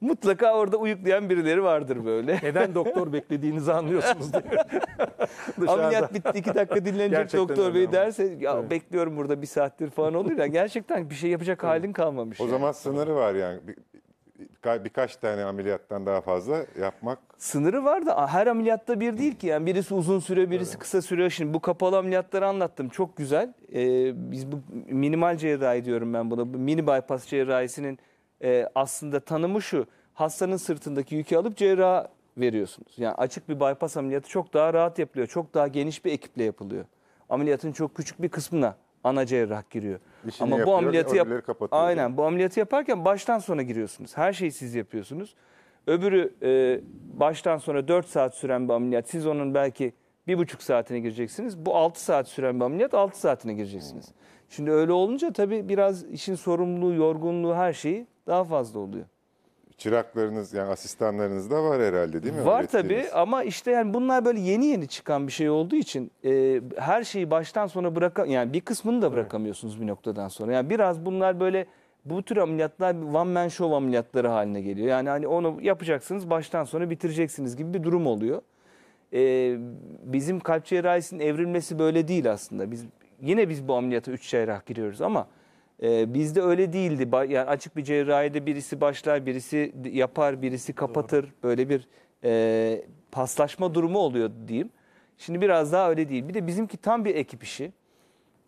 Mutlaka orada uyuklayan birileri vardır böyle. Neden doktor beklediğinizi anlıyorsunuz değil Ameliyat bitti iki dakika dinlenecek gerçekten doktor bey ama. derse ya evet. bekliyorum burada bir saattir falan oluyor ya. Gerçekten bir şey yapacak halin kalmamış. O yani. zaman sınırı var yani. Bir, birkaç tane ameliyattan daha fazla yapmak sınırı var da her ameliyatta bir değil ki. Yani birisi uzun süre, birisi evet. kısa süre. Şimdi bu kapalı ameliyatları anlattım. Çok güzel. Ee, biz bu minimal cerrahi diyorum ben buna. Bu mini bypass cerrahisinin e, aslında tanımı şu. Hastanın sırtındaki yükü alıp cerrah veriyorsunuz. Yani açık bir bypass ameliyatı çok daha rahat yapılıyor. Çok daha geniş bir ekiple yapılıyor. Ameliyatın çok küçük bir kısmına ana cerrah giriyor. İşini şey Ama yapıyor, bu ameliyatı yap Aynen. Bu ameliyatı yaparken baştan sona giriyorsunuz. Her şeyi siz yapıyorsunuz. Öbürü e, baştan sonra 4 saat süren bir ameliyat. Siz onun belki bir buçuk saatine gireceksiniz. Bu 6 saat süren bir ameliyat 6 saatine gireceksiniz. Şimdi öyle olunca tabii biraz işin sorumluluğu, yorgunluğu her şeyi daha fazla oluyor. Çıraklarınız yani asistanlarınız da var herhalde değil mi? Var tabii ama işte yani bunlar böyle yeni yeni çıkan bir şey olduğu için e, her şeyi baştan sona bırakan yani bir kısmını da bırakamıyorsunuz bir noktadan sonra. Yani biraz bunlar böyle bu tür ameliyatlar one man show ameliyatları haline geliyor. Yani hani onu yapacaksınız baştan sona bitireceksiniz gibi bir durum oluyor. Ee, bizim kalp cerrahisinin evrilmesi böyle değil aslında. Biz Yine biz bu ameliyata 3 cerrah giriyoruz ama e, bizde öyle değildi. Ba yani açık bir cerrahide birisi başlar, birisi yapar, birisi kapatır. Doğru. Böyle bir e, paslaşma durumu oluyor diyeyim. Şimdi biraz daha öyle değil. Bir de bizimki tam bir ekip işi.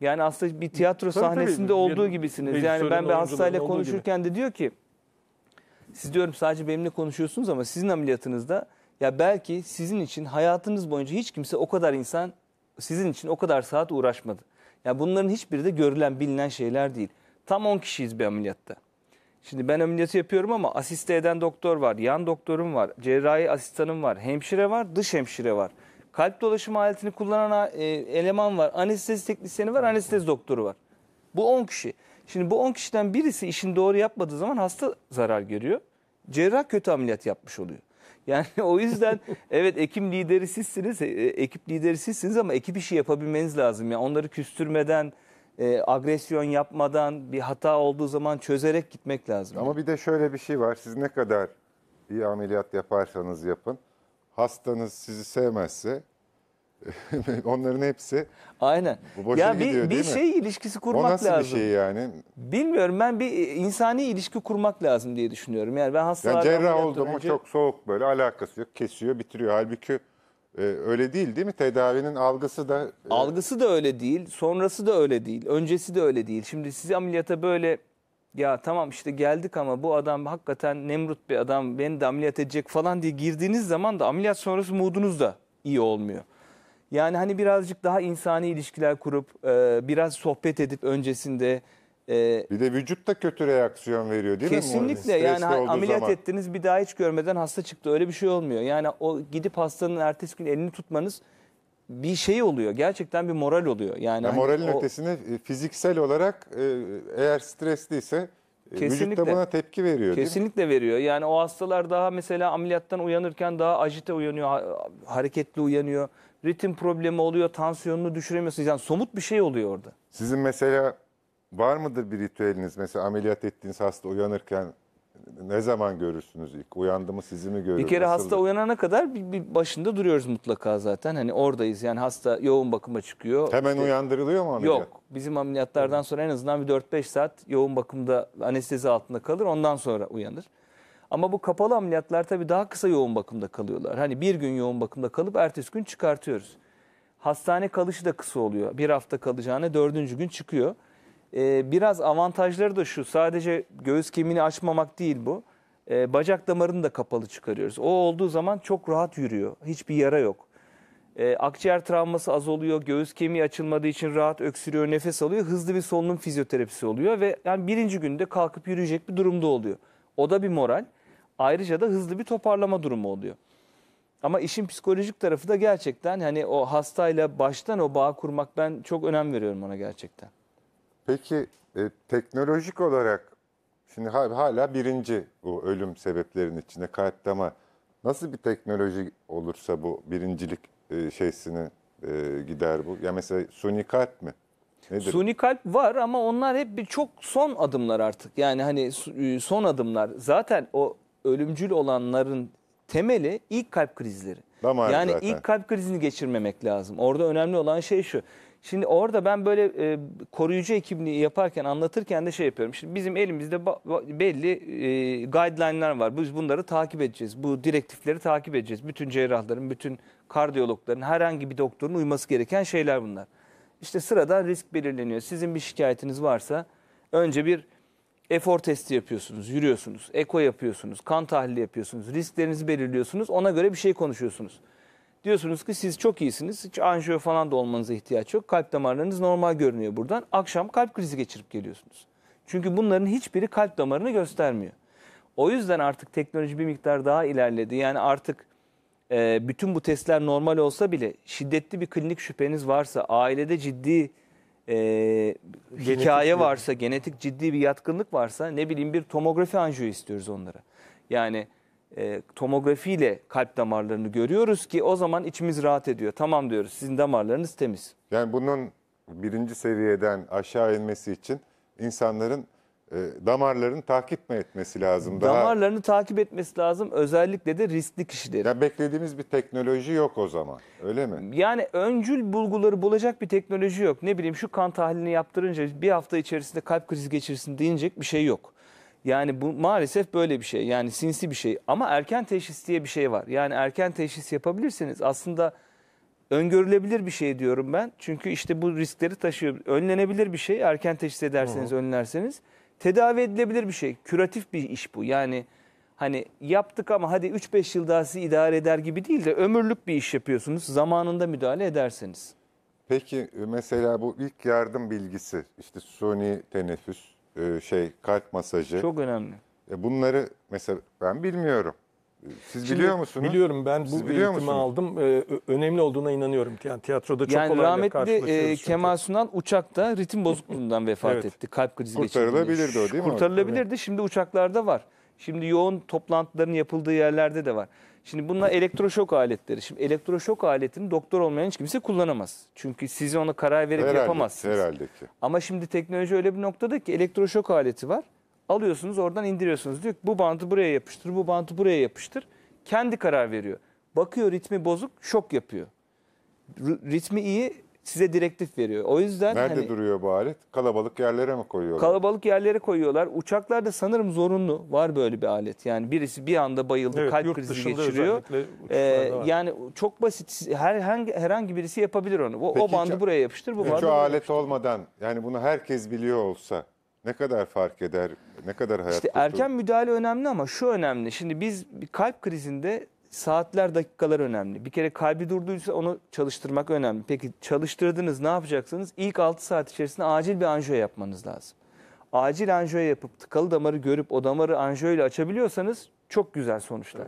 Yani aslında bir tiyatro tabii, sahnesinde tabii. olduğu gibisiniz. Bir, yani ben bir hastayla konuşurken gibi. de diyor ki siz diyorum sadece benimle konuşuyorsunuz ama sizin ameliyatınızda ya belki sizin için hayatınız boyunca hiç kimse o kadar insan sizin için o kadar saat uğraşmadı. Ya yani bunların hiçbiri de görülen bilinen şeyler değil. Tam 10 kişiyiz bir ameliyatta. Şimdi ben ameliyatı yapıyorum ama asiste eden doktor var, yan doktorum var, cerrahi asistanım var, hemşire var, dış hemşire var. Kalp dolaşımı aletini kullanan e, eleman var. Anestezi teknisyeni var, anestezi doktoru var. Bu 10 kişi. Şimdi bu 10 kişiden birisi işini doğru yapmadığı zaman hasta zarar görüyor. Cerrah kötü ameliyat yapmış oluyor. Yani o yüzden evet ekim lideri sizsiniz, e, ekip lideri sizsiniz ama ekip işi yapabilmeniz lazım. Yani onları küstürmeden, e, agresyon yapmadan, bir hata olduğu zaman çözerek gitmek lazım. Ama bir de şöyle bir şey var. Siz ne kadar iyi ameliyat yaparsanız yapın hastanız sizi sevmezse onların hepsi Aynen. Bu boşa ya bir, gidiyor, bir şey ilişkisi kurmak lazım. O nasıl lazım. bir şey yani? Bilmiyorum ben bir e, insani ilişki kurmak lazım diye düşünüyorum. Yani ben hastalardan... Yani cerrah oldu mu önce... çok soğuk böyle alakası yok kesiyor bitiriyor. Halbuki e, öyle değil değil mi? Tedavinin algısı da... E, algısı da öyle değil sonrası da öyle değil öncesi de öyle değil. Şimdi sizi ameliyata böyle ya tamam işte geldik ama bu adam hakikaten Nemrut bir adam beni de ameliyat edecek falan diye girdiğiniz zaman da ameliyat sonrası modunuz da iyi olmuyor. Yani hani birazcık daha insani ilişkiler kurup e, biraz sohbet edip öncesinde e, bir de vücut da kötü reaksiyon veriyor değil kesinlikle, mi? Kesinlikle yani hani ameliyat zaman. ettiniz bir daha hiç görmeden hasta çıktı öyle bir şey olmuyor. Yani o gidip hastanın ertesi gün elini tutmanız bir şey oluyor. Gerçekten bir moral oluyor. Yani ya hani moralin o... E, fiziksel olarak e, eğer stresliyse Kesinlikle. Vücut da buna tepki veriyor Kesinlikle veriyor. Yani o hastalar daha mesela ameliyattan uyanırken daha ajite uyanıyor, hareketli uyanıyor. Ritim problemi oluyor, tansiyonunu düşüremiyorsunuz. Yani somut bir şey oluyor orada. Sizin mesela var mıdır bir ritüeliniz? Mesela ameliyat ettiğiniz hasta uyanırken ne zaman görürsünüz ilk? Uyandı mı sizi mi görür? Bir kere Nasıl? hasta uyanana kadar bir, bir başında duruyoruz mutlaka zaten. Hani oradayız yani hasta yoğun bakıma çıkıyor. Hemen işte, uyandırılıyor mu ameliyat? Yok. Bizim ameliyatlardan sonra en azından bir 4-5 saat yoğun bakımda anestezi altında kalır. Ondan sonra uyanır. Ama bu kapalı ameliyatlar tabii daha kısa yoğun bakımda kalıyorlar. Hani bir gün yoğun bakımda kalıp ertesi gün çıkartıyoruz. Hastane kalışı da kısa oluyor. Bir hafta kalacağına dördüncü gün çıkıyor e, biraz avantajları da şu. Sadece göğüs kemiğini açmamak değil bu. E, bacak damarını da kapalı çıkarıyoruz. O olduğu zaman çok rahat yürüyor. Hiçbir yara yok. E, akciğer travması az oluyor. Göğüs kemiği açılmadığı için rahat öksürüyor, nefes alıyor. Hızlı bir solunum fizyoterapisi oluyor ve yani birinci günde kalkıp yürüyecek bir durumda oluyor. O da bir moral. Ayrıca da hızlı bir toparlama durumu oluyor. Ama işin psikolojik tarafı da gerçekten hani o hastayla baştan o bağ kurmak ben çok önem veriyorum ona gerçekten. Peki e, teknolojik olarak şimdi hala birinci bu ölüm sebeplerinin içinde kalp dama nasıl bir teknoloji olursa bu birincilik e, şeysini e, gider bu? Ya mesela suni kalp mi? Nedir? Suni kalp var ama onlar hep bir çok son adımlar artık. Yani hani e, son adımlar. Zaten o ölümcül olanların temeli ilk kalp krizleri. Damar yani zaten. ilk kalp krizini geçirmemek lazım. Orada önemli olan şey şu. Şimdi orada ben böyle e, koruyucu ekibini yaparken anlatırken de şey yapıyorum. Şimdi bizim elimizde belli e, guideline'lar var. Biz bunları takip edeceğiz. Bu direktifleri takip edeceğiz. Bütün cerrahların, bütün kardiyologların, herhangi bir doktorun uyması gereken şeyler bunlar. İşte sırada risk belirleniyor. Sizin bir şikayetiniz varsa önce bir efor testi yapıyorsunuz, yürüyorsunuz, eko yapıyorsunuz, kan tahlili yapıyorsunuz, risklerinizi belirliyorsunuz. Ona göre bir şey konuşuyorsunuz. Diyorsunuz ki siz çok iyisiniz. Hiç anjiyo falan da olmanıza ihtiyaç yok. Kalp damarlarınız normal görünüyor buradan. Akşam kalp krizi geçirip geliyorsunuz. Çünkü bunların hiçbiri kalp damarını göstermiyor. O yüzden artık teknoloji bir miktar daha ilerledi. Yani artık e, bütün bu testler normal olsa bile şiddetli bir klinik şüpheniz varsa, ailede ciddi e, hikaye varsa, genetik ciddi bir yatkınlık varsa ne bileyim bir tomografi anjiyo istiyoruz onlara. Yani e, tomografiyle kalp damarlarını görüyoruz ki o zaman içimiz rahat ediyor. Tamam diyoruz sizin damarlarınız temiz. Yani bunun birinci seviyeden aşağı inmesi için insanların e, damarlarını takip mi etmesi lazım? Daha... Damarlarını takip etmesi lazım özellikle de riskli kişilerin. Yani beklediğimiz bir teknoloji yok o zaman öyle mi? Yani öncül bulguları bulacak bir teknoloji yok. Ne bileyim şu kan tahlilini yaptırınca bir hafta içerisinde kalp krizi geçirsin deyinecek bir şey yok. Yani bu maalesef böyle bir şey. Yani sinsi bir şey. Ama erken teşhis diye bir şey var. Yani erken teşhis yapabilirsiniz aslında öngörülebilir bir şey diyorum ben. Çünkü işte bu riskleri taşıyor. Önlenebilir bir şey. Erken teşhis ederseniz, Hı. önlerseniz. Tedavi edilebilir bir şey. Küratif bir iş bu. Yani hani yaptık ama hadi 3-5 yıl daha sizi idare eder gibi değil de ömürlük bir iş yapıyorsunuz. Zamanında müdahale ederseniz. Peki mesela bu ilk yardım bilgisi işte suni teneffüs e, şey kalp masajı. Çok önemli. E, bunları mesela ben bilmiyorum. E, siz Şimdi, biliyor musunuz? Biliyorum ben bu biliyor eğitimi aldım. Ee, önemli olduğuna inanıyorum. Yani tiyatroda çok yani kolayla karşılaşıyoruz. Yani rahmetli Kemal Sunal uçakta ritim bozukluğundan vefat evet. etti. Kalp krizi geçirdi. Kurtarılabilirdi o değil mi? Kurtarılabilirdi. Şimdi uçaklarda var. Şimdi yoğun toplantıların yapıldığı yerlerde de var. Şimdi bunlar elektroşok aletleri. Şimdi elektroşok aletini doktor olmayan hiç kimse kullanamaz. Çünkü siz ona karar verip herhalde, yapamazsınız. Herhalde ki. Ama şimdi teknoloji öyle bir noktada ki elektroşok aleti var. Alıyorsunuz oradan indiriyorsunuz. Diyor ki bu bantı buraya yapıştır, bu bantı buraya yapıştır. Kendi karar veriyor. Bakıyor ritmi bozuk, şok yapıyor. Ritmi iyi, size direktif veriyor. O yüzden Nerede hani, duruyor bu alet? Kalabalık yerlere mi koyuyorlar? Kalabalık yerlere koyuyorlar. Uçaklarda sanırım zorunlu var böyle bir alet. Yani birisi bir anda bayıldı, evet, kalp krizi geçiriyor. Ee, yani çok basit. Her hangi herhangi birisi yapabilir onu. O, Peki, o bandı buraya yapıştır, bu bandı. Şu alet yapıştır. olmadan yani bunu herkes biliyor olsa ne kadar fark eder? Ne kadar hayat İşte kurtulur? erken müdahale önemli ama şu önemli. Şimdi biz kalp krizinde saatler dakikalar önemli. Bir kere kalbi durduysa onu çalıştırmak önemli. Peki çalıştırdınız ne yapacaksınız? İlk 6 saat içerisinde acil bir anjiyo yapmanız lazım. Acil anjiyo yapıp tıkalı damarı görüp o damarı anjiyo ile açabiliyorsanız çok güzel sonuçlar.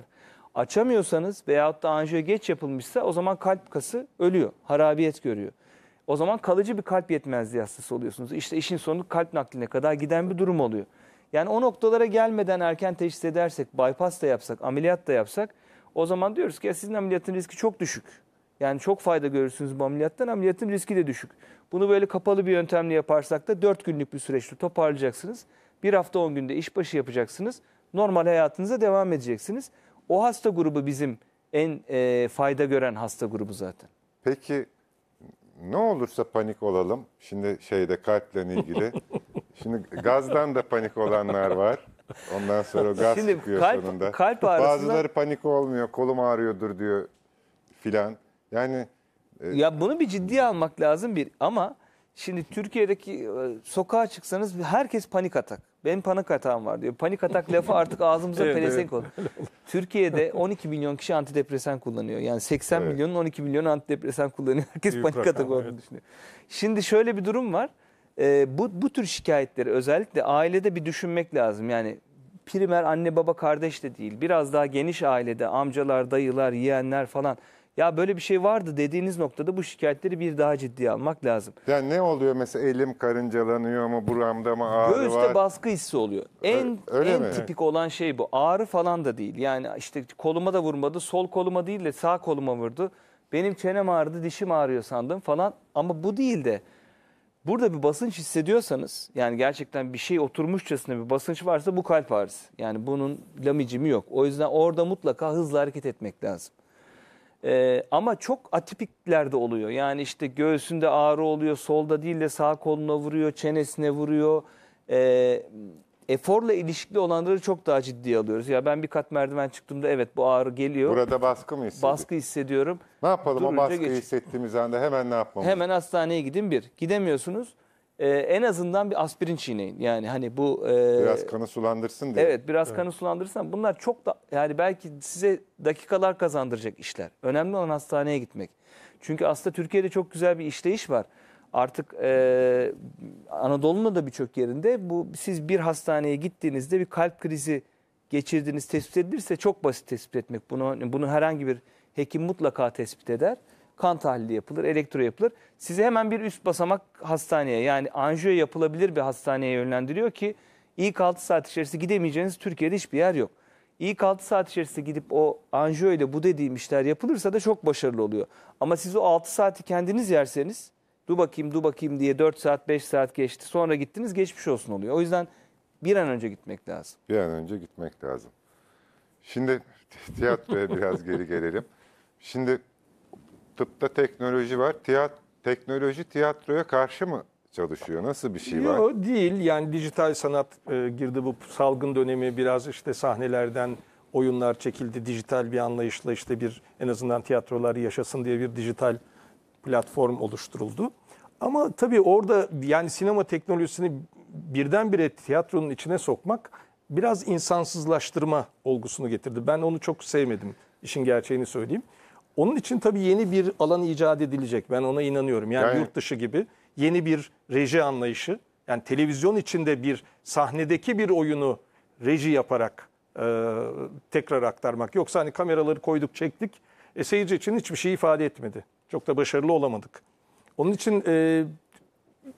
Açamıyorsanız veyahut da anjiyo geç yapılmışsa o zaman kalp kası ölüyor, harabiyet görüyor. O zaman kalıcı bir kalp yetmezliği hastası oluyorsunuz. İşte işin sonu kalp nakline kadar giden bir durum oluyor. Yani o noktalara gelmeden erken teşhis edersek, bypass da yapsak, ameliyat da yapsak o zaman diyoruz ki ya sizin ameliyatın riski çok düşük. Yani çok fayda görürsünüz bu ameliyattan. Ameliyatın riski de düşük. Bunu böyle kapalı bir yöntemle yaparsak da 4 günlük bir süreçte toparlayacaksınız. Bir hafta 10 günde işbaşı yapacaksınız. Normal hayatınıza devam edeceksiniz. O hasta grubu bizim en e, fayda gören hasta grubu zaten. Peki ne olursa panik olalım. Şimdi şeyde kalple ilgili. Şimdi gazdan da panik olanlar var. Ondan sonra gaz Şimdi çıkıyor kalp, sonunda. Kalp ağrısına... Bazıları panik olmuyor, kolum ağrıyordur diyor filan. Yani e, ya bunu bir ciddiye almak lazım bir ama şimdi Türkiye'deki e, sokağa çıksanız herkes panik atak. Benim panik atağım var diyor. Panik atak lafı artık ağzımıza evet, pelesenk oldu. Türkiye'de 12 milyon kişi antidepresan kullanıyor. Yani 80 evet. milyonun 12 milyonu antidepresan kullanıyor. Herkes Büyük panik atak olduğunu düşünüyor. Şimdi şöyle bir durum var e, bu, bu tür şikayetleri özellikle ailede bir düşünmek lazım. Yani primer anne baba kardeş de değil. Biraz daha geniş ailede amcalar, dayılar, yeğenler falan. Ya böyle bir şey vardı dediğiniz noktada bu şikayetleri bir daha ciddiye almak lazım. Yani ne oluyor mesela elim karıncalanıyor mu, buramda mı ağrı Göğüste var? Göğüste baskı hissi oluyor. En Öyle en mi? tipik olan şey bu. Ağrı falan da değil. Yani işte koluma da vurmadı, sol koluma değil de sağ koluma vurdu. Benim çenem ağrıdı, dişim ağrıyor sandım falan ama bu değil de Burada bir basınç hissediyorsanız yani gerçekten bir şey oturmuşçasına bir basınç varsa bu kalp ağrısı. Yani bunun lamicimi yok. O yüzden orada mutlaka hızlı hareket etmek lazım. Ee, ama çok atipiklerde oluyor. Yani işte göğsünde ağrı oluyor, solda değil de sağ koluna vuruyor, çenesine vuruyor. Ee, eforla ilişkili olanları çok daha ciddiye alıyoruz. Ya ben bir kat merdiven çıktığımda evet bu ağrı geliyor. Burada baskı mı hissediyorsun? Baskı hissediyorum. Ne yapalım Durunca o baskıyı geç... hissettiğimiz anda hemen ne yapmamız? Hemen hastaneye gidin bir. Gidemiyorsunuz. Ee, en azından bir aspirin çiğneyin. Yani hani bu... E... Biraz kanı sulandırsın diye. Evet biraz evet. kanı sulandırsın. Bunlar çok da yani belki size dakikalar kazandıracak işler. Önemli olan hastaneye gitmek. Çünkü aslında Türkiye'de çok güzel bir işleyiş var. Artık e, Anadolu'nun da birçok yerinde bu siz bir hastaneye gittiğinizde bir kalp krizi geçirdiğiniz tespit edilirse çok basit tespit etmek. Bunu hani bunu herhangi bir hekim mutlaka tespit eder. Kan tahlili yapılır, elektro yapılır. Size hemen bir üst basamak hastaneye yani anjiyo yapılabilir bir hastaneye yönlendiriyor ki ilk 6 saat içerisinde gidemeyeceğiniz Türkiye'de hiçbir yer yok. İlk 6 saat içerisinde gidip o anjiyo ile bu dediğim işler yapılırsa da çok başarılı oluyor. Ama siz o 6 saati kendiniz yerseniz Dur bakayım dur bakayım diye 4 saat 5 saat geçti. Sonra gittiniz geçmiş olsun oluyor. O yüzden bir an önce gitmek lazım. Bir an önce gitmek lazım. Şimdi tiyatroya biraz geri gelelim. Şimdi tıpta teknoloji var. Tiyat teknoloji tiyatroya karşı mı çalışıyor? Nasıl bir şey var? Yok değil. Yani dijital sanat e, girdi bu salgın dönemi biraz işte sahnelerden oyunlar çekildi. Dijital bir anlayışla işte bir en azından tiyatrolar yaşasın diye bir dijital platform oluşturuldu. Ama tabii orada yani sinema teknolojisini birdenbire tiyatronun içine sokmak biraz insansızlaştırma olgusunu getirdi. Ben onu çok sevmedim işin gerçeğini söyleyeyim. Onun için tabii yeni bir alan icat edilecek. Ben ona inanıyorum. Yani, yani yurt dışı gibi yeni bir reji anlayışı. Yani televizyon içinde bir sahnedeki bir oyunu reji yaparak e, tekrar aktarmak. Yoksa hani kameraları koyduk çektik. E, seyirci için hiçbir şey ifade etmedi. Çok da başarılı olamadık. Onun için e,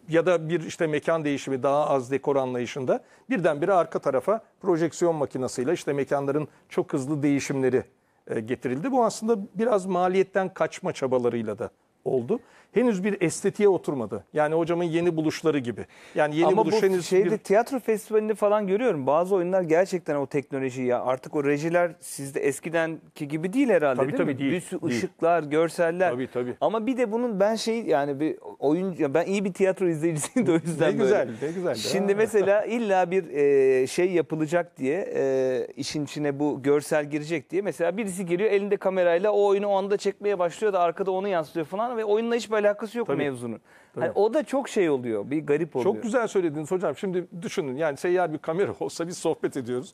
ya da bir işte mekan değişimi daha az dekor anlayışında birdenbire arka tarafa projeksiyon makinasıyla işte mekanların çok hızlı değişimleri e, getirildi. Bu aslında biraz maliyetten kaçma çabalarıyla da oldu. Henüz bir estetiğe oturmadı. Yani hocamın yeni buluşları gibi. Yani yeni Ama buluş bu henüz şeyde bir... tiyatro festivalinde falan görüyorum. Bazı oyunlar gerçekten o teknoloji ya. Artık o rejiler sizde eskidenki gibi değil herhalde tabii, değil tabii, mi? Değil, bir sürü değil. ışıklar, görseller. Tabii tabii. Ama bir de bunun ben şey yani bir oyun ben iyi bir tiyatro izleyicisiyim de o yüzden ne güzel, böyle. Ne güzel. Şimdi ha. mesela illa bir e, şey yapılacak diye e, işin içine bu görsel girecek diye mesela birisi giriyor elinde kamerayla o oyunu o anda çekmeye başlıyor da arkada onu yansıtıyor falan falan ve oyunla hiçbir alakası yok Tabii. mevzunun. Hani o da çok şey oluyor. Bir garip oluyor. Çok güzel söylediniz hocam. Şimdi düşünün yani seyyar bir kamera olsa biz sohbet ediyoruz.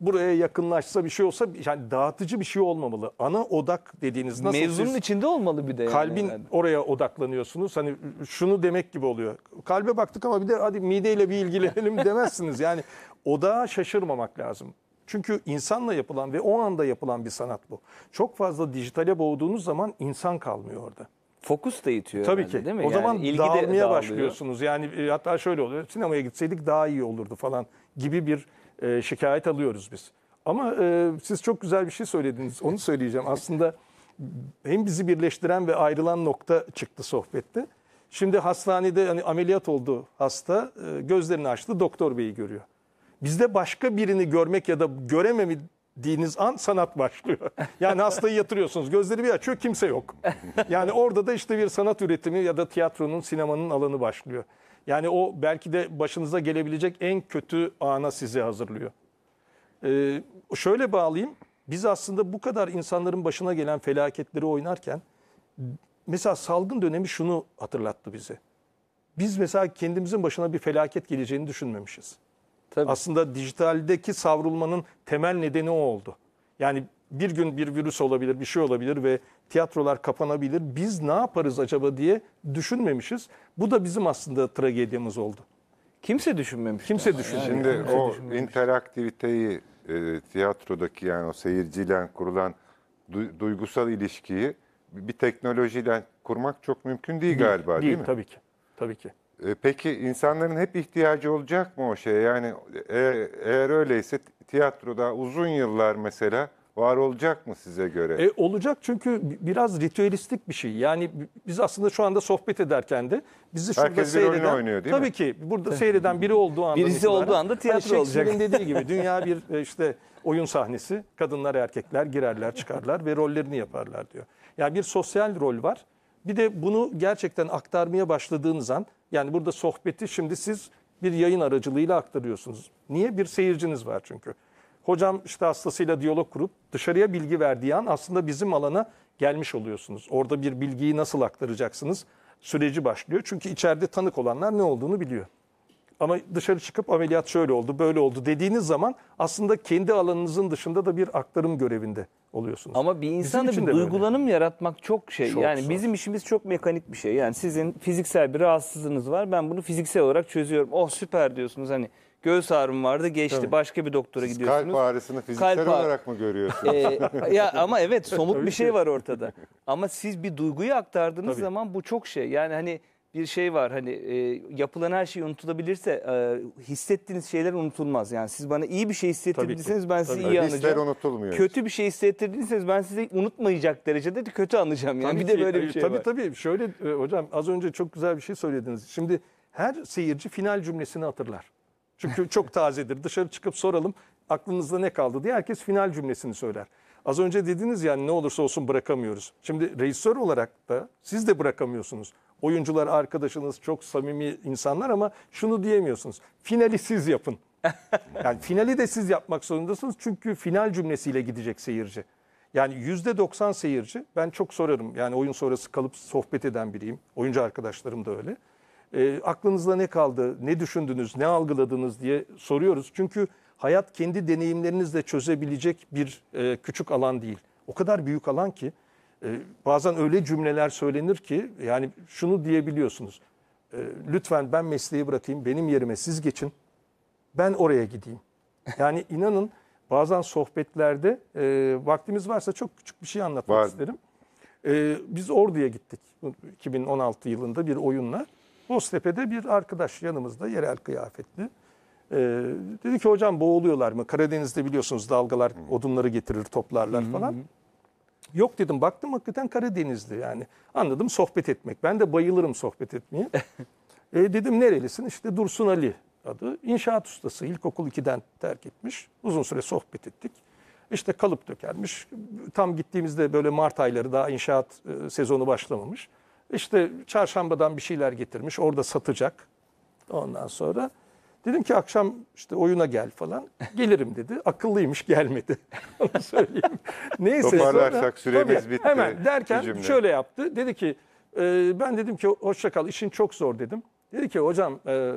Buraya yakınlaşsa bir şey olsa yani dağıtıcı bir şey olmamalı. Ana odak dediğiniz nasıl Mevzunun içinde olmalı bir de. yani kalbin herhalde. oraya odaklanıyorsunuz. Hani şunu demek gibi oluyor. Kalbe baktık ama bir de hadi mideyle bir ilgilenelim demezsiniz. Yani odağa şaşırmamak lazım. Çünkü insanla yapılan ve o anda yapılan bir sanat bu. Çok fazla dijitale boğduğunuz zaman insan kalmıyor orada fokus da itiyor. Tabii herhalde, ki. değil mi? O yani zaman ilgi dağılmaya de başlıyorsunuz. Yani e, hatta şöyle oluyor. Sinemaya gitseydik daha iyi olurdu falan gibi bir e, şikayet alıyoruz biz. Ama e, siz çok güzel bir şey söylediniz. Onu söyleyeceğim. Aslında hem bizi birleştiren ve ayrılan nokta çıktı sohbette. Şimdi hastanede hani ameliyat oldu hasta, e, gözlerini açtı, doktor beyi görüyor. Bizde başka birini görmek ya da görememe dediğiniz an sanat başlıyor. Yani hastayı yatırıyorsunuz. Gözleri bir açıyor kimse yok. Yani orada da işte bir sanat üretimi ya da tiyatronun, sinemanın alanı başlıyor. Yani o belki de başınıza gelebilecek en kötü ana sizi hazırlıyor. Ee, şöyle bağlayayım. Biz aslında bu kadar insanların başına gelen felaketleri oynarken mesela salgın dönemi şunu hatırlattı bize. Biz mesela kendimizin başına bir felaket geleceğini düşünmemişiz. Tabii. Aslında dijitaldeki savrulmanın temel nedeni o oldu. Yani bir gün bir virüs olabilir, bir şey olabilir ve tiyatrolar kapanabilir. Biz ne yaparız acaba diye düşünmemişiz. Bu da bizim aslında tragedyamız oldu. Kimse düşünmemiş. Kimse düşünmemiş. Şimdi kimse o düşünmemiş. interaktiviteyi, e, tiyatrodaki yani o seyirciyle kurulan du, duygusal ilişkiyi bir teknolojiyle kurmak çok mümkün değil, değil galiba değil, değil mi? Tabii ki. Tabii ki. E, peki insanların hep ihtiyacı olacak mı o şeye? Yani eğer öyleyse tiyatroda uzun yıllar mesela var olacak mı size göre? E, olacak çünkü biraz ritüelistik bir şey. Yani biz aslında şu anda sohbet ederken de bizi şurada Herkes seyreden... Herkes oynuyor değil tabii mi? Tabii ki burada seyreden biri olduğu anda... Birisi olduğu anda tiyatro hani olacak. dediği gibi dünya bir e, işte oyun sahnesi. Kadınlar erkekler girerler çıkarlar ve rollerini yaparlar diyor. Yani bir sosyal rol var. Bir de bunu gerçekten aktarmaya başladığınız an yani burada sohbeti şimdi siz bir yayın aracılığıyla aktarıyorsunuz. Niye? Bir seyirciniz var çünkü. Hocam işte hastasıyla diyalog kurup dışarıya bilgi verdiği an aslında bizim alana gelmiş oluyorsunuz. Orada bir bilgiyi nasıl aktaracaksınız? Süreci başlıyor. Çünkü içeride tanık olanlar ne olduğunu biliyor ama dışarı çıkıp ameliyat şöyle oldu, böyle oldu dediğiniz zaman aslında kendi alanınızın dışında da bir aktarım görevinde oluyorsunuz. Ama bir insanda bir duygulanım böyle. yaratmak çok şey. Çok yani zor. bizim işimiz çok mekanik bir şey. Yani sizin fiziksel bir rahatsızlığınız var. Ben bunu fiziksel olarak çözüyorum. Oh süper diyorsunuz hani göğüs ağrım vardı geçti Tabii. başka bir doktora Siz gidiyorsunuz. Kalp ağrısını fiziksel kalp olarak mı görüyorsunuz? ee, ya ama evet somut bir şey var ortada. Ama siz bir duyguyu aktardığınız Tabii. zaman bu çok şey. Yani hani bir şey var hani e, yapılan her şey unutulabilirse e, hissettiğiniz şeyler unutulmaz. Yani siz bana iyi bir şey hissettirdiyseniz ben sizi Tabii. iyi Hisler anlayacağım. unutulmuyor. Kötü bir şey hissettirdiyseniz ben sizi unutmayacak derecede de kötü anlayacağım. Yani bir de ki, böyle bir şey tabii, var. Tabii tabii şöyle e, hocam az önce çok güzel bir şey söylediniz. Şimdi her seyirci final cümlesini hatırlar. Çünkü çok tazedir. Dışarı çıkıp soralım aklınızda ne kaldı diye herkes final cümlesini söyler. Az önce dediniz yani ne olursa olsun bırakamıyoruz. Şimdi rejisör olarak da siz de bırakamıyorsunuz. Oyuncular arkadaşınız çok samimi insanlar ama şunu diyemiyorsunuz. Finali siz yapın. yani finali de siz yapmak zorundasınız çünkü final cümlesiyle gidecek seyirci. Yani %90 seyirci ben çok sorarım. Yani oyun sonrası kalıp sohbet eden biriyim. Oyuncu arkadaşlarım da öyle. E, aklınızda ne kaldı, ne düşündünüz, ne algıladınız diye soruyoruz. Çünkü hayat kendi deneyimlerinizle çözebilecek bir e, küçük alan değil. O kadar büyük alan ki e, bazen öyle cümleler söylenir ki yani şunu diyebiliyorsunuz. E, lütfen ben mesleği bırakayım benim yerime siz geçin ben oraya gideyim. Yani inanın bazen sohbetlerde e, vaktimiz varsa çok küçük bir şey anlatmak Var. isterim. E, biz Ordu'ya gittik 2016 yılında bir oyunla. Boztepe'de bir arkadaş yanımızda yerel kıyafetli. E, dedi ki hocam boğuluyorlar mı? Karadeniz'de biliyorsunuz dalgalar odunları getirir toplarlar falan. Yok dedim baktım hakikaten Karadeniz'de yani. Anladım sohbet etmek. Ben de bayılırım sohbet etmeye. e, dedim nerelisin? İşte Dursun Ali adı. İnşaat ustası ilkokul 2'den terk etmiş. Uzun süre sohbet ettik. İşte kalıp dökermiş. Tam gittiğimizde böyle Mart ayları daha inşaat e, sezonu başlamamış. İşte çarşambadan bir şeyler getirmiş. Orada satacak. Ondan sonra Dedim ki akşam işte oyuna gel falan. Gelirim dedi. Akıllıymış gelmedi. Onu söyleyeyim. Neyse. Toparlarsak sonra, süremiz tabii, bitti. Hemen derken şöyle yaptı. Dedi ki e, ben dedim ki hoşça kal işin çok zor dedim. Dedi ki hocam e,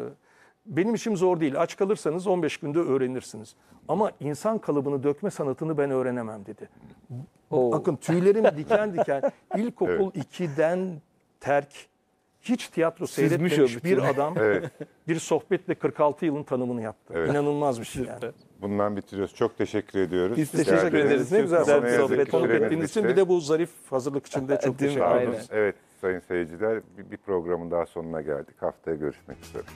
benim işim zor değil. Aç kalırsanız 15 günde öğrenirsiniz. Ama insan kalıbını dökme sanatını ben öğrenemem dedi. Oo. Bakın tüylerim diken diken. İlkokul 2'den evet. terk hiç tiyatro Sizmiş bir adam Evet. bir sohbetle 46 yılın tanımını yaptı. Evet. İnanılmaz bir şey yani. Bundan bitiriyoruz. Çok teşekkür ediyoruz. Biz teşekkür Geldiniz. ederiz. Ne güzel Ama ne yazık sohbet konuk ettiğiniz için bir de bu zarif hazırlık içinde çok Değil mi? teşekkür Sağ Evet sayın seyirciler bir, bir programın daha sonuna geldik. Haftaya görüşmek üzere.